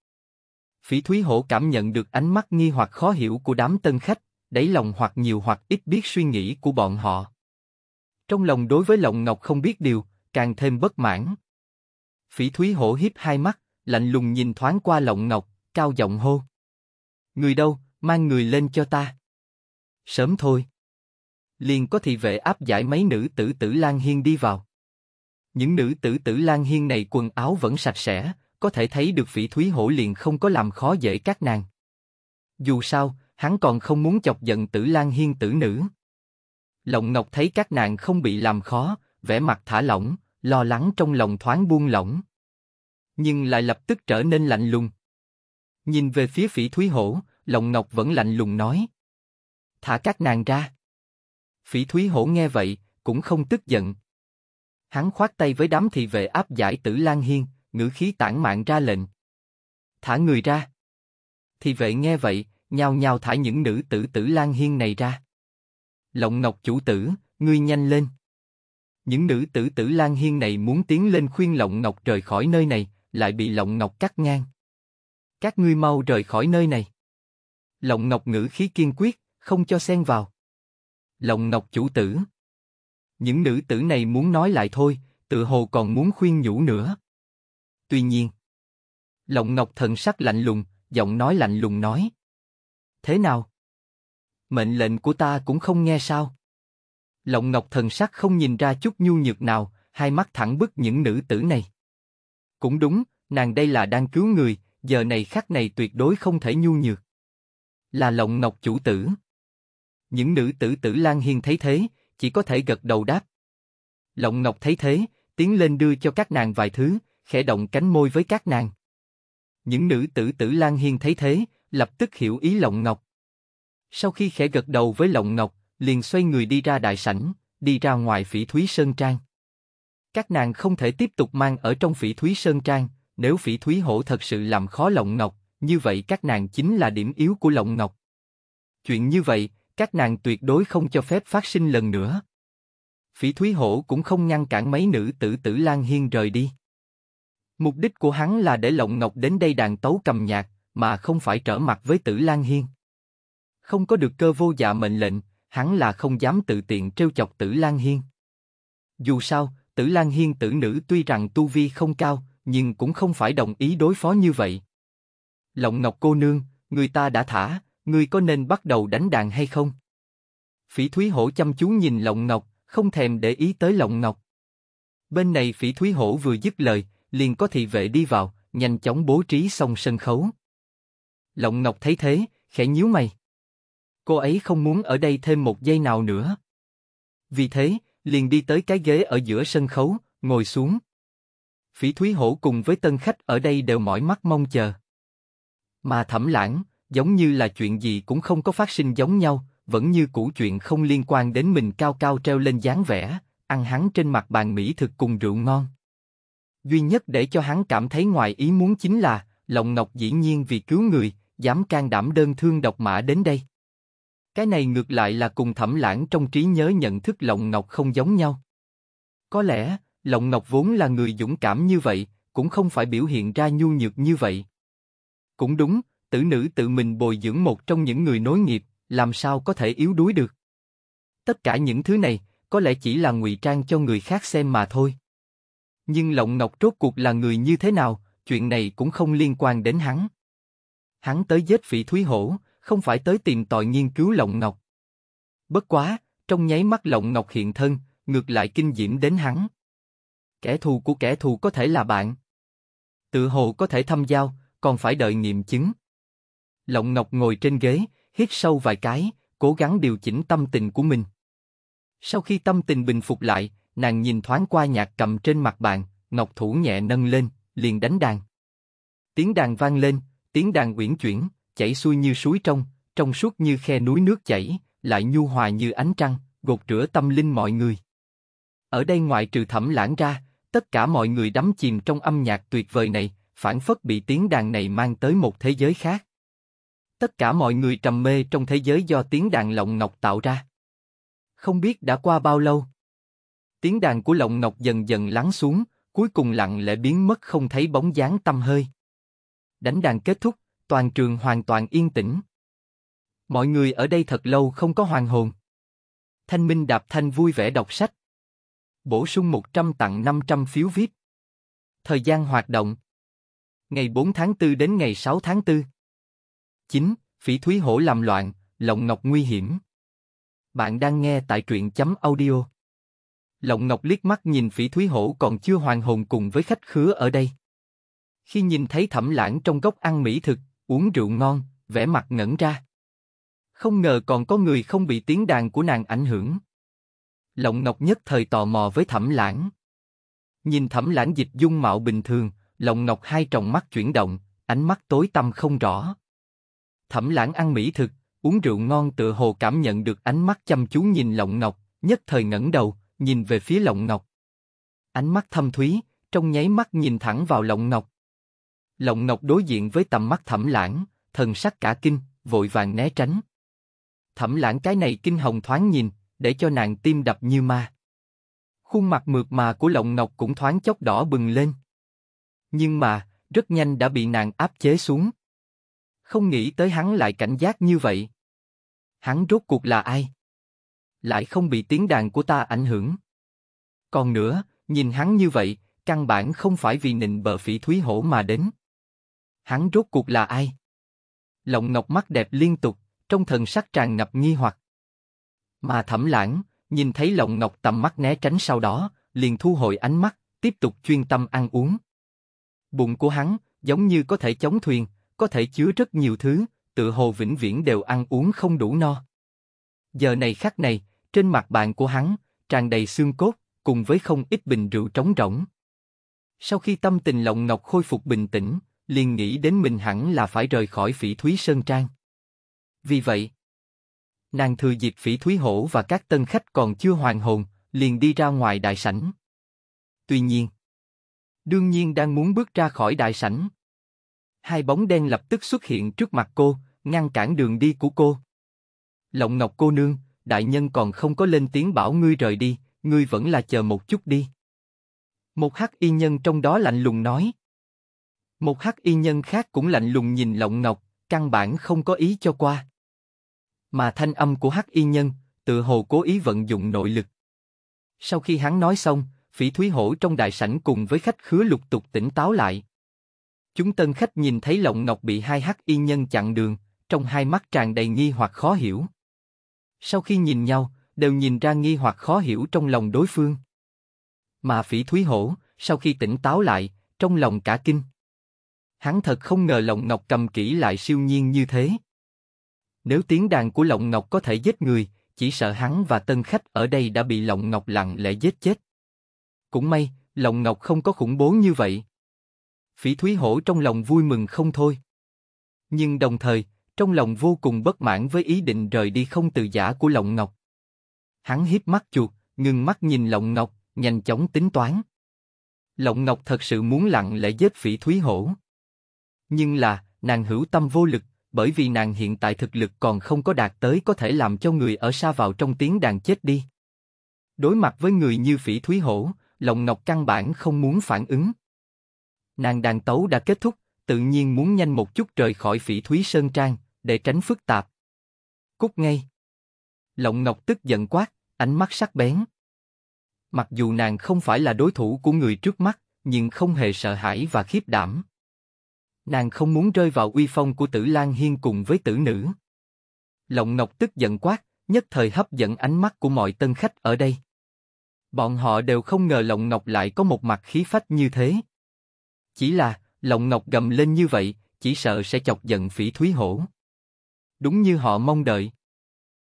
Phỉ Thúy Hổ cảm nhận được ánh mắt nghi hoặc khó hiểu của đám tân khách, đáy lòng hoặc nhiều hoặc ít biết suy nghĩ của bọn họ. Trong lòng đối với Lộng Ngọc không biết điều, càng thêm bất mãn. Phỉ Thúy Hổ hiếp hai mắt, lạnh lùng nhìn thoáng qua Lộng Ngọc, cao giọng hô. Người đâu, mang người lên cho ta. Sớm thôi. Liền có thị vệ áp giải mấy nữ tử tử Lan hiên đi vào. Những nữ tử tử Lan Hiên này quần áo vẫn sạch sẽ, có thể thấy được phỉ thúy hổ liền không có làm khó dễ các nàng. Dù sao, hắn còn không muốn chọc giận tử Lan Hiên tử nữ. Lộng Ngọc thấy các nàng không bị làm khó, vẻ mặt thả lỏng, lo lắng trong lòng thoáng buông lỏng. Nhưng lại lập tức trở nên lạnh lùng. Nhìn về phía phỉ thúy hổ, Lộng Ngọc vẫn lạnh lùng nói. Thả các nàng ra. Phỉ thúy hổ nghe vậy, cũng không tức giận, Hắn khoát tay với đám thị vệ áp giải tử lang Hiên, ngữ khí tản mạn ra lệnh. Thả người ra. Thị vệ nghe vậy, nhao nhao thả những nữ tử tử lang Hiên này ra. Lộng Ngọc chủ tử, ngươi nhanh lên. Những nữ tử tử lang Hiên này muốn tiến lên khuyên Lộng Ngọc rời khỏi nơi này, lại bị Lộng Ngọc cắt ngang. Các ngươi mau rời khỏi nơi này. Lộng Ngọc ngữ khí kiên quyết, không cho xen vào. Lộng Ngọc chủ tử. Những nữ tử này muốn nói lại thôi, tự hồ còn muốn khuyên nhủ nữa. Tuy nhiên, Lộng Ngọc thần sắc lạnh lùng, giọng nói lạnh lùng nói. Thế nào? Mệnh lệnh của ta cũng không nghe sao? Lộng Ngọc thần sắc không nhìn ra chút nhu nhược nào, hai mắt thẳng bức những nữ tử này. Cũng đúng, nàng đây là đang cứu người, giờ này khắc này tuyệt đối không thể nhu nhược. Là Lộng Ngọc chủ tử. Những nữ tử tử Lan Hiên thấy thế, chỉ có thể gật đầu đáp. Lộng Ngọc thấy thế, tiến lên đưa cho các nàng vài thứ, khẽ động cánh môi với các nàng. Những nữ tử tử Lan Hiên thấy thế, lập tức hiểu ý Lộng Ngọc. Sau khi khẽ gật đầu với Lộng Ngọc, liền xoay người đi ra đại sảnh, đi ra ngoài phỉ thúy Sơn Trang. Các nàng không thể tiếp tục mang ở trong phỉ thúy Sơn Trang, nếu phỉ thúy hổ thật sự làm khó Lộng Ngọc, như vậy các nàng chính là điểm yếu của Lộng Ngọc. Chuyện như vậy, các nàng tuyệt đối không cho phép phát sinh lần nữa. Phỉ Thúy Hổ cũng không ngăn cản mấy nữ tử tử Lan Hiên rời đi. Mục đích của hắn là để Lộng Ngọc đến đây đàn tấu cầm nhạc, mà không phải trở mặt với tử Lan Hiên. Không có được cơ vô dạ mệnh lệnh, hắn là không dám tự tiện trêu chọc tử Lan Hiên. Dù sao, tử Lan Hiên tử nữ tuy rằng tu vi không cao, nhưng cũng không phải đồng ý đối phó như vậy. Lộng Ngọc cô nương, người ta đã thả, ngươi có nên bắt đầu đánh đàn hay không? Phỉ Thúy Hổ chăm chú nhìn Lộng Ngọc, không thèm để ý tới Lộng Ngọc. Bên này Phỉ Thúy Hổ vừa dứt lời, liền có thị vệ đi vào, nhanh chóng bố trí xong sân khấu. Lộng Ngọc thấy thế, khẽ nhíu mày. Cô ấy không muốn ở đây thêm một giây nào nữa. Vì thế, liền đi tới cái ghế ở giữa sân khấu, ngồi xuống. Phỉ Thúy Hổ cùng với tân khách ở đây đều mỏi mắt mong chờ. Mà Thẩm Lãng, giống như là chuyện gì cũng không có phát sinh giống nhau, vẫn như cũ chuyện không liên quan đến mình cao cao treo lên dáng vẻ, ăn hắn trên mặt bàn mỹ thực cùng rượu ngon. Duy nhất để cho hắn cảm thấy ngoài ý muốn chính là, Lộng Ngọc dĩ nhiên vì cứu người, dám can đảm đơn thương độc mã đến đây. Cái này ngược lại là cùng thẩm lãng trong trí nhớ nhận thức Lộng Ngọc không giống nhau. Có lẽ, Lộng Ngọc vốn là người dũng cảm như vậy, cũng không phải biểu hiện ra nhu nhược như vậy. Cũng đúng, tử nữ tự mình bồi dưỡng một trong những người nối nghiệp, làm sao có thể yếu đuối được? Tất cả những thứ này, có lẽ chỉ là ngụy trang cho người khác xem mà thôi. Nhưng Lộng Ngọc rốt cuộc là người như thế nào, chuyện này cũng không liên quan đến hắn. Hắn tới giết phỉ Thúy Hổ, không phải tới tìm tội nghiên cứu Lộng Ngọc. Bất quá, trong nháy mắt Lộng Ngọc hiện thân, ngược lại kinh diễm đến hắn. Kẻ thù của kẻ thù có thể là bạn. Tự hồ có thể thăm giao, còn phải đợi nghiệm chứng. Lộng Ngọc ngồi trên ghế, hít sâu vài cái, cố gắng điều chỉnh tâm tình của mình. Sau khi tâm tình bình phục lại, nàng nhìn thoáng qua nhạc cầm trên mặt bàn, Ngọc thủ nhẹ nâng lên, liền đánh đàn. Tiếng đàn vang lên, tiếng đàn uyển chuyển, chảy xuôi như suối trong, trong suốt như khe núi nước chảy, lại nhu hòa như ánh trăng, gột rửa tâm linh mọi người. Ở đây ngoại trừ thẩm lãng ra, tất cả mọi người đắm chìm trong âm nhạc tuyệt vời này, phản phất bị tiếng đàn này mang tới một thế giới khác tất cả mọi người trầm mê trong thế giới do tiếng đàn lộng ngọc tạo ra. Không biết đã qua bao lâu, tiếng đàn của lộng ngọc dần dần lắng xuống, cuối cùng lặng lẽ biến mất không thấy bóng dáng tâm hơi. Đánh đàn kết thúc, toàn trường hoàn toàn yên tĩnh. Mọi người ở đây thật lâu không có hoàng hồn. Thanh Minh đạp thanh vui vẻ đọc sách. Bổ sung 100 tặng 500 phiếu VIP. Thời gian hoạt động Ngày 4 tháng 4 đến ngày 6 tháng 4 9. Phỉ Thúy Hổ làm loạn, Lộng Ngọc nguy hiểm. Bạn đang nghe tại truyện chấm audio. Lộng Ngọc liếc mắt nhìn Phỉ Thúy Hổ còn chưa hoàn hồn cùng với khách khứa ở đây. Khi nhìn thấy thẩm lãng trong góc ăn mỹ thực, uống rượu ngon, vẻ mặt ngẩn ra. Không ngờ còn có người không bị tiếng đàn của nàng ảnh hưởng. Lộng Ngọc nhất thời tò mò với thẩm lãng. Nhìn thẩm lãng dịch dung mạo bình thường, Lộng Ngọc hai tròng mắt chuyển động, ánh mắt tối tăm không rõ. Thẩm lãng ăn mỹ thực, uống rượu ngon tựa hồ cảm nhận được ánh mắt chăm chú nhìn Lộng Ngọc, nhất thời ngẩng đầu, nhìn về phía Lộng Ngọc. Ánh mắt thâm thúy, trong nháy mắt nhìn thẳng vào Lộng Ngọc. Lộng Ngọc đối diện với tầm mắt thẩm lãng, thần sắc cả kinh, vội vàng né tránh. Thẩm lãng cái này kinh hồng thoáng nhìn, để cho nàng tim đập như ma. Khuôn mặt mượt mà của Lộng Ngọc cũng thoáng chốc đỏ bừng lên. Nhưng mà, rất nhanh đã bị nàng áp chế xuống không nghĩ tới hắn lại cảnh giác như vậy. Hắn rốt cuộc là ai? Lại không bị tiếng đàn của ta ảnh hưởng. Còn nữa, nhìn hắn như vậy, căn bản không phải vì nịnh bợ phỉ thúy hổ mà đến. Hắn rốt cuộc là ai? Lộng ngọc mắt đẹp liên tục, trong thần sắc tràn ngập nghi hoặc. Mà thẩm lãng, nhìn thấy lộng ngọc tầm mắt né tránh sau đó, liền thu hồi ánh mắt, tiếp tục chuyên tâm ăn uống. Bụng của hắn, giống như có thể chống thuyền, có thể chứa rất nhiều thứ, tự hồ vĩnh viễn đều ăn uống không đủ no. Giờ này khắc này, trên mặt bàn của hắn, tràn đầy xương cốt, cùng với không ít bình rượu trống rỗng. Sau khi tâm tình lộng ngọc khôi phục bình tĩnh, liền nghĩ đến mình hẳn là phải rời khỏi phỉ thúy sơn trang. Vì vậy, nàng thừa dịp phỉ thúy hổ và các tân khách còn chưa hoàn hồn, liền đi ra ngoài đại sảnh. Tuy nhiên, đương nhiên đang muốn bước ra khỏi đại sảnh, hai bóng đen lập tức xuất hiện trước mặt cô, ngăn cản đường đi của cô. Lộng Ngọc cô nương, đại nhân còn không có lên tiếng bảo ngươi rời đi, ngươi vẫn là chờ một chút đi. Một hắc y nhân trong đó lạnh lùng nói. Một hắc y nhân khác cũng lạnh lùng nhìn Lộng Ngọc, căn bản không có ý cho qua. Mà thanh âm của hắc y nhân, tự hồ cố ý vận dụng nội lực. Sau khi hắn nói xong, Phỉ Thúy Hổ trong đại sảnh cùng với khách khứa lục tục tỉnh táo lại. Chúng tân khách nhìn thấy lộng ngọc bị hai hắc y nhân chặn đường, trong hai mắt tràn đầy nghi hoặc khó hiểu. Sau khi nhìn nhau, đều nhìn ra nghi hoặc khó hiểu trong lòng đối phương. Mà phỉ thúy hổ, sau khi tỉnh táo lại, trong lòng cả kinh. Hắn thật không ngờ lộng ngọc cầm kỹ lại siêu nhiên như thế. Nếu tiếng đàn của lộng ngọc có thể giết người, chỉ sợ hắn và tân khách ở đây đã bị lộng ngọc lặng lẽ giết chết. Cũng may, lộng ngọc không có khủng bố như vậy. Phỉ Thúy Hổ trong lòng vui mừng không thôi. Nhưng đồng thời, trong lòng vô cùng bất mãn với ý định rời đi không từ giả của Lộng Ngọc. Hắn hít mắt chuột, ngừng mắt nhìn Lộng Ngọc, nhanh chóng tính toán. Lộng Ngọc thật sự muốn lặng lẽ giết Phỉ Thúy Hổ. Nhưng là, nàng hữu tâm vô lực, bởi vì nàng hiện tại thực lực còn không có đạt tới có thể làm cho người ở xa vào trong tiếng đàn chết đi. Đối mặt với người như Phỉ Thúy Hổ, Lộng Ngọc căn bản không muốn phản ứng. Nàng đàn tấu đã kết thúc, tự nhiên muốn nhanh một chút rời khỏi phỉ thúy sơn trang, để tránh phức tạp. Cút ngay. Lộng Ngọc tức giận quát, ánh mắt sắc bén. Mặc dù nàng không phải là đối thủ của người trước mắt, nhưng không hề sợ hãi và khiếp đảm. Nàng không muốn rơi vào uy phong của tử Lan Hiên cùng với tử nữ. Lộng Ngọc tức giận quát, nhất thời hấp dẫn ánh mắt của mọi tân khách ở đây. Bọn họ đều không ngờ Lộng Ngọc lại có một mặt khí phách như thế. Chỉ là, lộng ngọc gầm lên như vậy, chỉ sợ sẽ chọc giận phỉ thúy hổ. Đúng như họ mong đợi.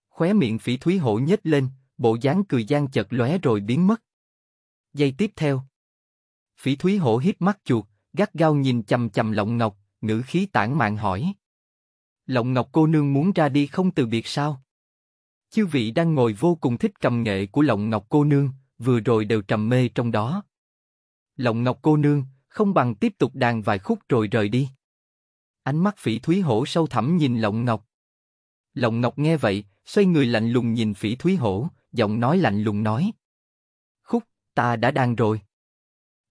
Khóe miệng phỉ thúy hổ nhếch lên, bộ dáng cười gian chật lóe rồi biến mất. Giây tiếp theo. Phỉ thúy hổ hít mắt chuột, gắt gao nhìn chầm chầm lộng ngọc, ngữ khí tản mạn hỏi. Lộng ngọc cô nương muốn ra đi không từ biệt sao? Chư vị đang ngồi vô cùng thích cầm nghệ của lộng ngọc cô nương, vừa rồi đều trầm mê trong đó. Lộng ngọc cô nương, không bằng tiếp tục đàn vài khúc rồi rời đi. Ánh mắt phỉ thúy hổ sâu thẳm nhìn lộng ngọc. Lộng ngọc nghe vậy, xoay người lạnh lùng nhìn phỉ thúy hổ, giọng nói lạnh lùng nói. Khúc, ta đã đàn rồi.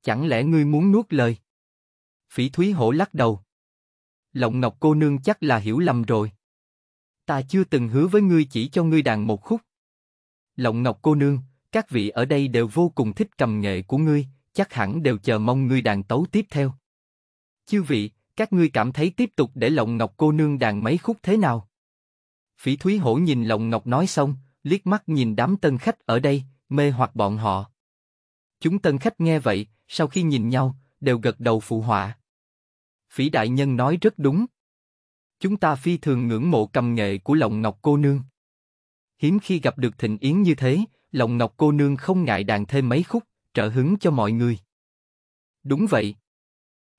Chẳng lẽ ngươi muốn nuốt lời? Phỉ thúy hổ lắc đầu. Lộng ngọc cô nương chắc là hiểu lầm rồi. Ta chưa từng hứa với ngươi chỉ cho ngươi đàn một khúc. Lộng ngọc cô nương, các vị ở đây đều vô cùng thích cầm nghệ của ngươi, chắc hẳn đều chờ mong ngươi đàn tấu tiếp theo. Chư vị, các ngươi cảm thấy tiếp tục để Lộng Ngọc cô nương đàn mấy khúc thế nào? Phỉ Thúy Hổ nhìn Lộng Ngọc nói xong, liếc mắt nhìn đám tân khách ở đây, mê hoặc bọn họ. Chúng tân khách nghe vậy, sau khi nhìn nhau, đều gật đầu phụ họa. Phỉ Đại Nhân nói rất đúng. Chúng ta phi thường ngưỡng mộ cầm nghệ của Lộng Ngọc cô nương. Hiếm khi gặp được thịnh yến như thế, Lộng Ngọc cô nương không ngại đàn thêm mấy khúc, trợ hứng cho mọi người. Đúng vậy.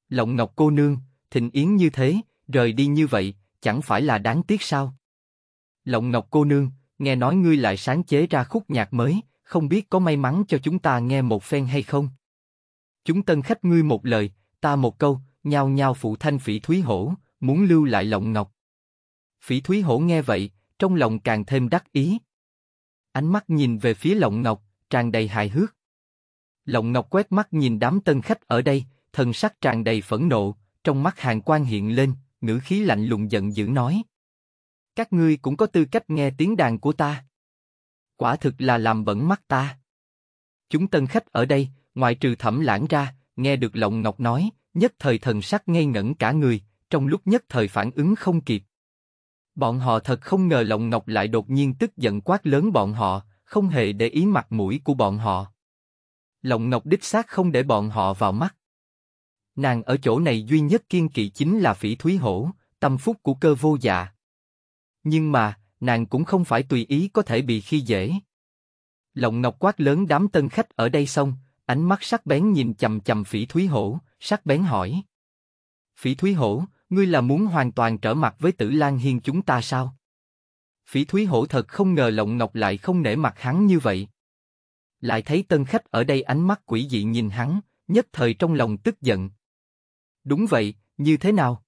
Lộng Ngọc cô nương, thịnh yến như thế, rời đi như vậy, chẳng phải là đáng tiếc sao? Lộng Ngọc cô nương, nghe nói ngươi lại sáng chế ra khúc nhạc mới, không biết có may mắn cho chúng ta nghe một phen hay không? Chúng tân khách ngươi một lời, ta một câu, nhao nhao phụ thanh phỉ thúy hổ, muốn lưu lại Lộng Ngọc. Phỉ thúy hổ nghe vậy, trong lòng càng thêm đắc ý. Ánh mắt nhìn về phía Lộng Ngọc, tràn đầy hài hước. Lộng Ngọc quét mắt nhìn đám tân khách ở đây, thần sắc tràn đầy phẫn nộ, trong mắt hàng quan hiện lên, ngữ khí lạnh lùng giận dữ nói. Các ngươi cũng có tư cách nghe tiếng đàn của ta. Quả thực là làm bẩn mắt ta. Chúng tân khách ở đây, ngoài trừ thẩm lãng ra, nghe được Lộng Ngọc nói, nhất thời thần sắc ngây ngẩn cả người, trong lúc nhất thời phản ứng không kịp. Bọn họ thật không ngờ Lộng Ngọc lại đột nhiên tức giận quát lớn bọn họ, không hề để ý mặt mũi của bọn họ. Lộng Ngọc đích xác không để bọn họ vào mắt. Nàng ở chỗ này duy nhất kiên kỵ chính là phỉ thúy hổ, tâm phúc của cơ vô dạ. Nhưng mà, nàng cũng không phải tùy ý có thể bị khi dễ. Lộng Ngọc quát lớn đám tân khách ở đây xong, ánh mắt sắc bén nhìn chầm chầm phỉ thúy hổ, sắc bén hỏi. Phỉ thúy hổ, ngươi là muốn hoàn toàn trở mặt với tử lan hiên chúng ta sao? Phỉ thúy hổ thật không ngờ Lộng Ngọc lại không nể mặt hắn như vậy lại thấy tân khách ở đây ánh mắt quỷ dị nhìn hắn, nhất thời trong lòng tức giận. Đúng vậy, như thế nào?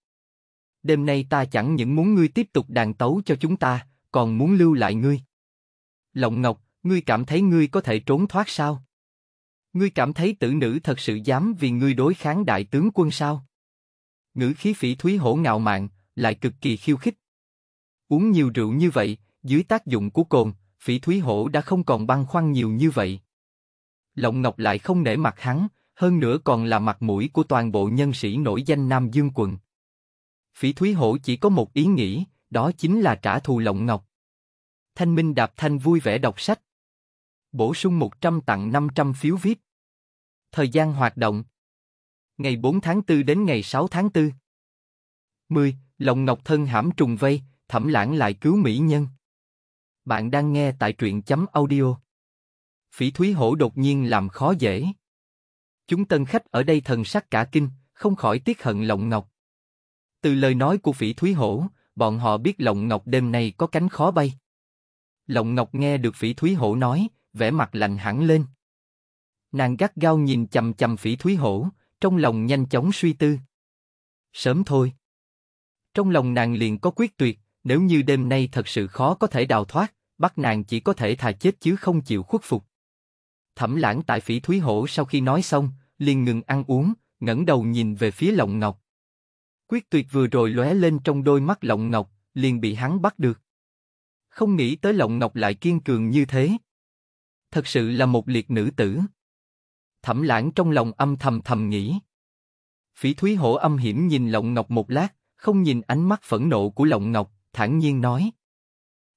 Đêm nay ta chẳng những muốn ngươi tiếp tục đàn tấu cho chúng ta, còn muốn lưu lại ngươi. Lộng Ngọc, ngươi cảm thấy ngươi có thể trốn thoát sao? Ngươi cảm thấy tử nữ thật sự dám vì ngươi đối kháng đại tướng quân sao? Ngữ khí phỉ thúy hổ ngạo mạn, lại cực kỳ khiêu khích. Uống nhiều rượu như vậy, dưới tác dụng của cồn, phỉ thúy hổ đã không còn băng khoăn nhiều như vậy. Lộng Ngọc lại không nể mặt hắn, hơn nữa còn là mặt mũi của toàn bộ nhân sĩ nổi danh Nam Dương Quần. Phỉ Thúy Hổ chỉ có một ý nghĩ, đó chính là trả thù Lộng Ngọc. Thanh Minh Đạp Thanh vui vẻ đọc sách. Bổ sung 100 tặng 500 phiếu viết. Thời gian hoạt động Ngày 4 tháng 4 đến ngày 6 tháng 4 10. Lộng Ngọc thân hãm trùng vây, thẩm lãng lại cứu mỹ nhân. Bạn đang nghe tại truyện chấm audio Phỉ Thúy Hổ đột nhiên làm khó dễ. Chúng tân khách ở đây thần sắc cả kinh, không khỏi tiếc hận Lộng Ngọc. Từ lời nói của Phỉ Thúy Hổ, bọn họ biết Lộng Ngọc đêm nay có cánh khó bay. Lộng Ngọc nghe được Phỉ Thúy Hổ nói, vẻ mặt lạnh hẳn lên. Nàng gắt gao nhìn chầm chầm Phỉ Thúy Hổ, trong lòng nhanh chóng suy tư. Sớm thôi. Trong lòng nàng liền có quyết tuyệt, nếu như đêm nay thật sự khó có thể đào thoát, bắt nàng chỉ có thể thà chết chứ không chịu khuất phục. Thẩm lãng tại phỉ thúy hổ sau khi nói xong, liền ngừng ăn uống, ngẩng đầu nhìn về phía lộng ngọc. Quyết tuyệt vừa rồi lóe lên trong đôi mắt lộng ngọc, liền bị hắn bắt được. Không nghĩ tới lộng ngọc lại kiên cường như thế. Thật sự là một liệt nữ tử. Thẩm lãng trong lòng âm thầm thầm nghĩ. Phỉ thúy hổ âm hiểm nhìn lộng ngọc một lát, không nhìn ánh mắt phẫn nộ của lộng ngọc, thản nhiên nói.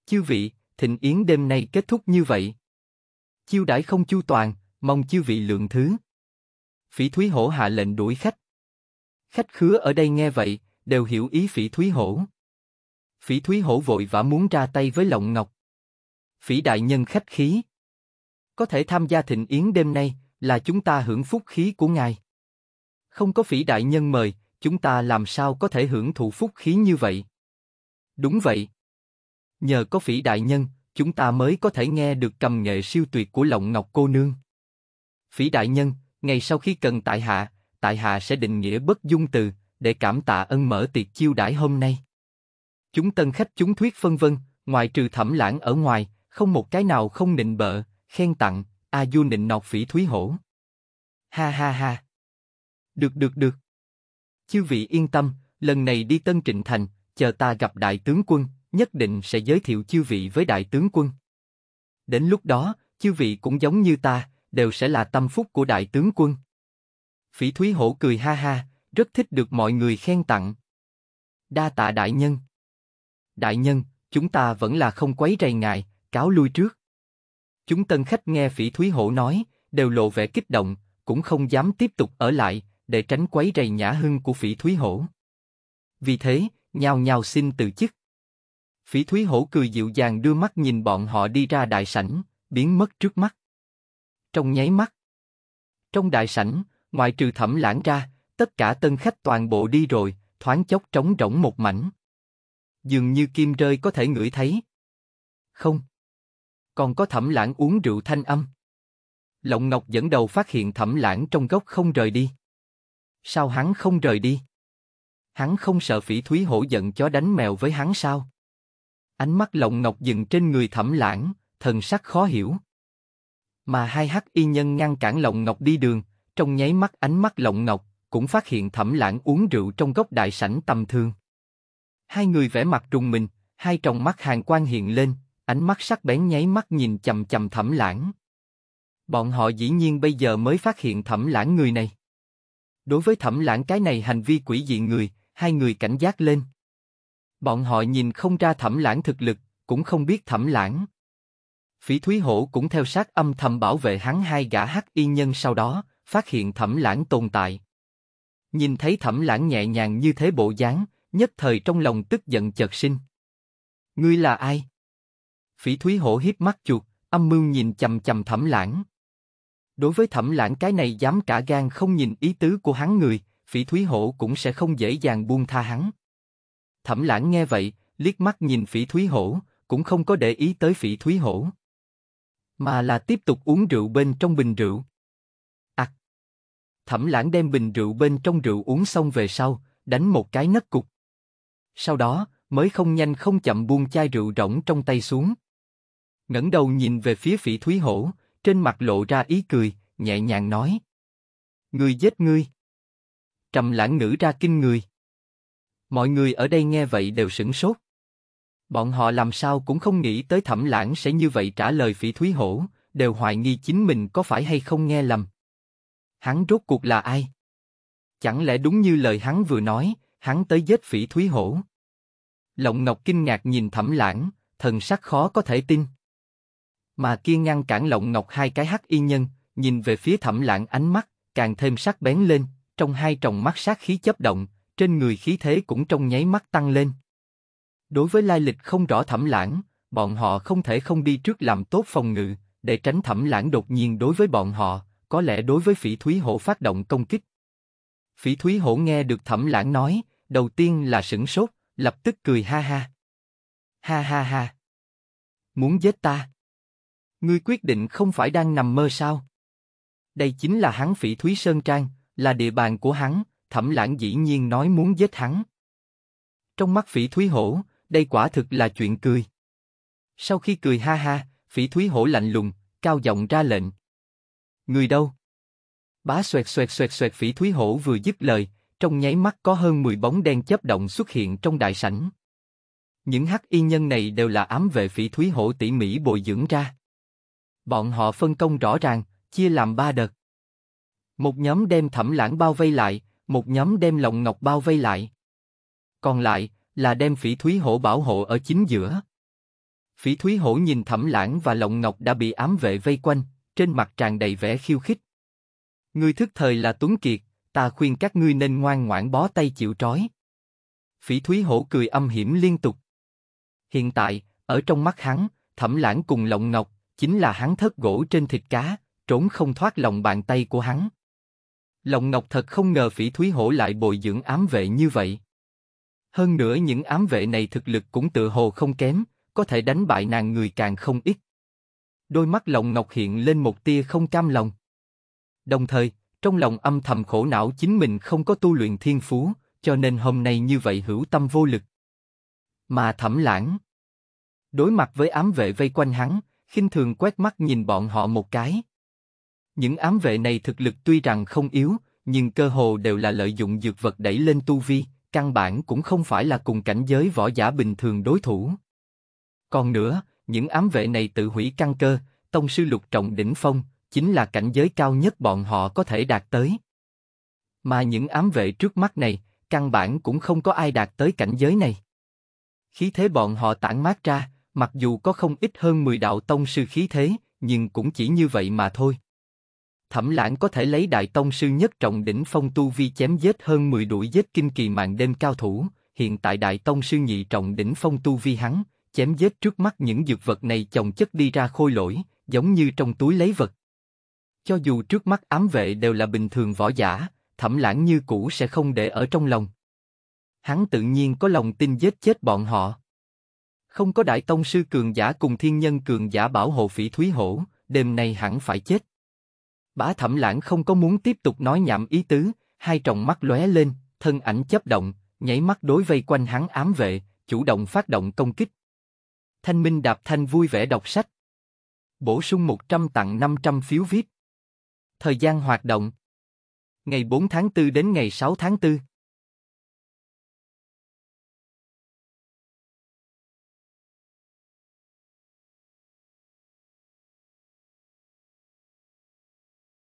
Chư vị, thịnh yến đêm nay kết thúc như vậy. Chiêu đãi không chu toàn, mong chư vị lượng thứ. Phỉ Thúy Hổ hạ lệnh đuổi khách. Khách khứa ở đây nghe vậy, đều hiểu ý Phỉ Thúy Hổ. Phỉ Thúy Hổ vội vã muốn ra tay với Lộng Ngọc. Phỉ đại nhân khách khí. Có thể tham gia thịnh yến đêm nay là chúng ta hưởng phúc khí của ngài. Không có Phỉ đại nhân mời, chúng ta làm sao có thể hưởng thụ phúc khí như vậy? Đúng vậy. Nhờ có Phỉ đại nhân, chúng ta mới có thể nghe được cầm nghệ siêu tuyệt của lộng ngọc cô nương. Phỉ đại nhân, ngày sau khi cần tại hạ, tại hạ sẽ định nghĩa bất dung từ để cảm tạ ân mở tiệc chiêu đãi hôm nay. Chúng tân khách chúng thuyết phân vân, ngoài trừ thẩm lãng ở ngoài, không một cái nào không nịnh bợ, khen tặng, a du nịnh nọt phỉ thúy hổ. Ha ha ha. Được được được. Chư vị yên tâm, lần này đi Tân Trịnh Thành, chờ ta gặp đại tướng quân, nhất định sẽ giới thiệu chư vị với đại tướng quân. Đến lúc đó, chư vị cũng giống như ta, đều sẽ là tâm phúc của đại tướng quân. Phỉ Thúy Hổ cười ha ha, rất thích được mọi người khen tặng. Đa tạ đại nhân. Đại nhân, chúng ta vẫn là không quấy rầy ngài, cáo lui trước. Chúng tân khách nghe Phỉ Thúy Hổ nói, đều lộ vẻ kích động, cũng không dám tiếp tục ở lại, để tránh quấy rầy nhã hưng của Phỉ Thúy Hổ. Vì thế, nhào nhào xin từ chức. Phỉ Thúy Hổ cười dịu dàng đưa mắt nhìn bọn họ đi ra đại sảnh, biến mất trước mắt. Trong nháy mắt. Trong đại sảnh, ngoại trừ thẩm lãng ra, tất cả tân khách toàn bộ đi rồi, thoáng chốc trống rỗng một mảnh. Dường như kim rơi có thể ngửi thấy. Không. Còn có thẩm lãng uống rượu thanh âm. Lộng Ngọc dẫn đầu phát hiện thẩm lãng trong góc không rời đi. Sao hắn không rời đi? Hắn không sợ phỉ thúy hổ giận chó đánh mèo với hắn sao? Ánh mắt lộng ngọc dừng trên người thẩm lãng, thần sắc khó hiểu. Mà hai hắc y nhân ngăn cản lộng ngọc đi đường, trong nháy mắt ánh mắt lộng ngọc, cũng phát hiện thẩm lãng uống rượu trong góc đại sảnh tầm thương. Hai người vẻ mặt trùng mình, hai tròng mắt hàng quan hiện lên, ánh mắt sắc bén nháy mắt nhìn chầm chầm thẩm lãng. Bọn họ dĩ nhiên bây giờ mới phát hiện thẩm lãng người này. Đối với thẩm lãng cái này hành vi quỷ dị người, hai người cảnh giác lên. Bọn họ nhìn không ra thẩm lãng thực lực, cũng không biết thẩm lãng. Phỉ Thúy Hổ cũng theo sát âm thầm bảo vệ hắn hai gã hắc y nhân sau đó, phát hiện thẩm lãng tồn tại. Nhìn thấy thẩm lãng nhẹ nhàng như thế bộ dáng, nhất thời trong lòng tức giận chợt sinh. Ngươi là ai? Phỉ Thúy Hổ hiếp mắt chuột, âm mưu nhìn chầm chầm thẩm lãng. Đối với thẩm lãng cái này dám cả gan không nhìn ý tứ của hắn người, Phỉ Thúy Hổ cũng sẽ không dễ dàng buông tha hắn. Thẩm lãng nghe vậy, liếc mắt nhìn phỉ thúy hổ, cũng không có để ý tới phỉ thúy hổ. Mà là tiếp tục uống rượu bên trong bình rượu. Ảc! À, thẩm lãng đem bình rượu bên trong rượu uống xong về sau, đánh một cái nấc cục. Sau đó, mới không nhanh không chậm buông chai rượu rỗng trong tay xuống. ngẩng đầu nhìn về phía phỉ thúy hổ, trên mặt lộ ra ý cười, nhẹ nhàng nói. Người giết ngươi. Trầm lãng ngữ ra kinh người. Mọi người ở đây nghe vậy đều sửng sốt. Bọn họ làm sao cũng không nghĩ tới Thẩm Lãng sẽ như vậy trả lời Phỉ Thúy Hổ, đều hoài nghi chính mình có phải hay không nghe lầm. Hắn rốt cuộc là ai? Chẳng lẽ đúng như lời hắn vừa nói, hắn tới giết Phỉ Thúy Hổ? Lộng Ngọc kinh ngạc nhìn Thẩm Lãng, thần sắc khó có thể tin. Mà kia ngăn cản Lộng Ngọc hai cái hắc y nhân, nhìn về phía Thẩm Lãng ánh mắt càng thêm sắc bén lên, trong hai tròng mắt sát khí chớp động, trên người khí thế cũng trong nháy mắt tăng lên. Đối với lai lịch không rõ thẩm lãng, bọn họ không thể không đi trước làm tốt phòng ngự, để tránh thẩm lãng đột nhiên đối với bọn họ, có lẽ đối với phỉ thúy hổ phát động công kích. Phỉ thúy hổ nghe được thẩm lãng nói, đầu tiên là sửng sốt, lập tức cười ha ha. Ha ha ha. Muốn giết ta? Ngươi quyết định không phải đang nằm mơ sao? Đây chính là hắn phỉ thúy sơn trang, là địa bàn của hắn, Thẩm lãng dĩ nhiên nói muốn giết hắn. Trong mắt phỉ thúy hổ, đây quả thực là chuyện cười. Sau khi cười ha ha, phỉ thúy hổ lạnh lùng, cao giọng ra lệnh. Người đâu? Bá xoẹt xoẹt xoẹt xoẹt phỉ thúy hổ vừa dứt lời, trong nháy mắt có hơn 10 bóng đen chớp động xuất hiện trong đại sảnh. Những hắc y nhân này đều là ám vệ phỉ thúy hổ tỉ mỉ bồi dưỡng ra. Bọn họ phân công rõ ràng, chia làm ba đợt. Một nhóm đem thẩm lãng bao vây lại, một nhóm đem lồng ngọc bao vây lại. Còn lại là đem phỉ thúy hổ bảo hộ ở chính giữa. Phỉ thúy hổ nhìn thẩm lãng và lồng ngọc đã bị ám vệ vây quanh, trên mặt tràn đầy vẻ khiêu khích. Ngươi thức thời là Tuấn Kiệt, ta khuyên các ngươi nên ngoan ngoãn bó tay chịu trói. Phỉ thúy hổ cười âm hiểm liên tục. Hiện tại, ở trong mắt hắn, thẩm lãng cùng lồng ngọc, chính là hắn thất gỗ trên thịt cá, trốn không thoát lòng bàn tay của hắn. Lòng Ngọc thật không ngờ Phỉ Thúy Hổ lại bồi dưỡng ám vệ như vậy. Hơn nữa những ám vệ này thực lực cũng tự hồ không kém, có thể đánh bại nàng người càng không ít. Đôi mắt Lòng Ngọc hiện lên một tia không cam lòng. Đồng thời, trong lòng âm thầm khổ não chính mình không có tu luyện thiên phú, cho nên hôm nay như vậy hữu tâm vô lực. Mà thẩm lãng. Đối mặt với ám vệ vây quanh hắn, khinh thường quét mắt nhìn bọn họ một cái. Những ám vệ này thực lực tuy rằng không yếu, nhưng cơ hồ đều là lợi dụng dược vật đẩy lên tu vi, căn bản cũng không phải là cùng cảnh giới võ giả bình thường đối thủ. Còn nữa, những ám vệ này tự hủy căn cơ, tông sư lục trọng đỉnh phong, chính là cảnh giới cao nhất bọn họ có thể đạt tới. Mà những ám vệ trước mắt này, căn bản cũng không có ai đạt tới cảnh giới này. Khí thế bọn họ tản mát ra, mặc dù có không ít hơn 10 đạo tông sư khí thế, nhưng cũng chỉ như vậy mà thôi. Thẩm lãng có thể lấy đại tông sư nhất trọng đỉnh phong tu vi chém giết hơn 10 đuổi giết kinh kỳ mạng đêm cao thủ, hiện tại đại tông sư nhị trọng đỉnh phong tu vi hắn, chém giết trước mắt những dược vật này chồng chất đi ra khôi lỗi, giống như trong túi lấy vật. Cho dù trước mắt ám vệ đều là bình thường võ giả, thẩm lãng như cũ sẽ không để ở trong lòng. Hắn tự nhiên có lòng tin giết chết bọn họ. Không có đại tông sư cường giả cùng thiên nhân cường giả bảo hộ phỉ thúy hổ, đêm nay hẳn phải chết. Bá Thẩm Lãng không có muốn tiếp tục nói nhảm ý tứ, hai tròng mắt lóe lên, thân ảnh chấp động, nhảy mắt đối vây quanh hắn ám vệ, chủ động phát động công kích. Thanh Minh Đạp Thanh vui vẻ đọc sách. Bổ sung 100 tặng 500 phiếu viết. Thời gian hoạt động Ngày 4 tháng 4 đến ngày 6 tháng 4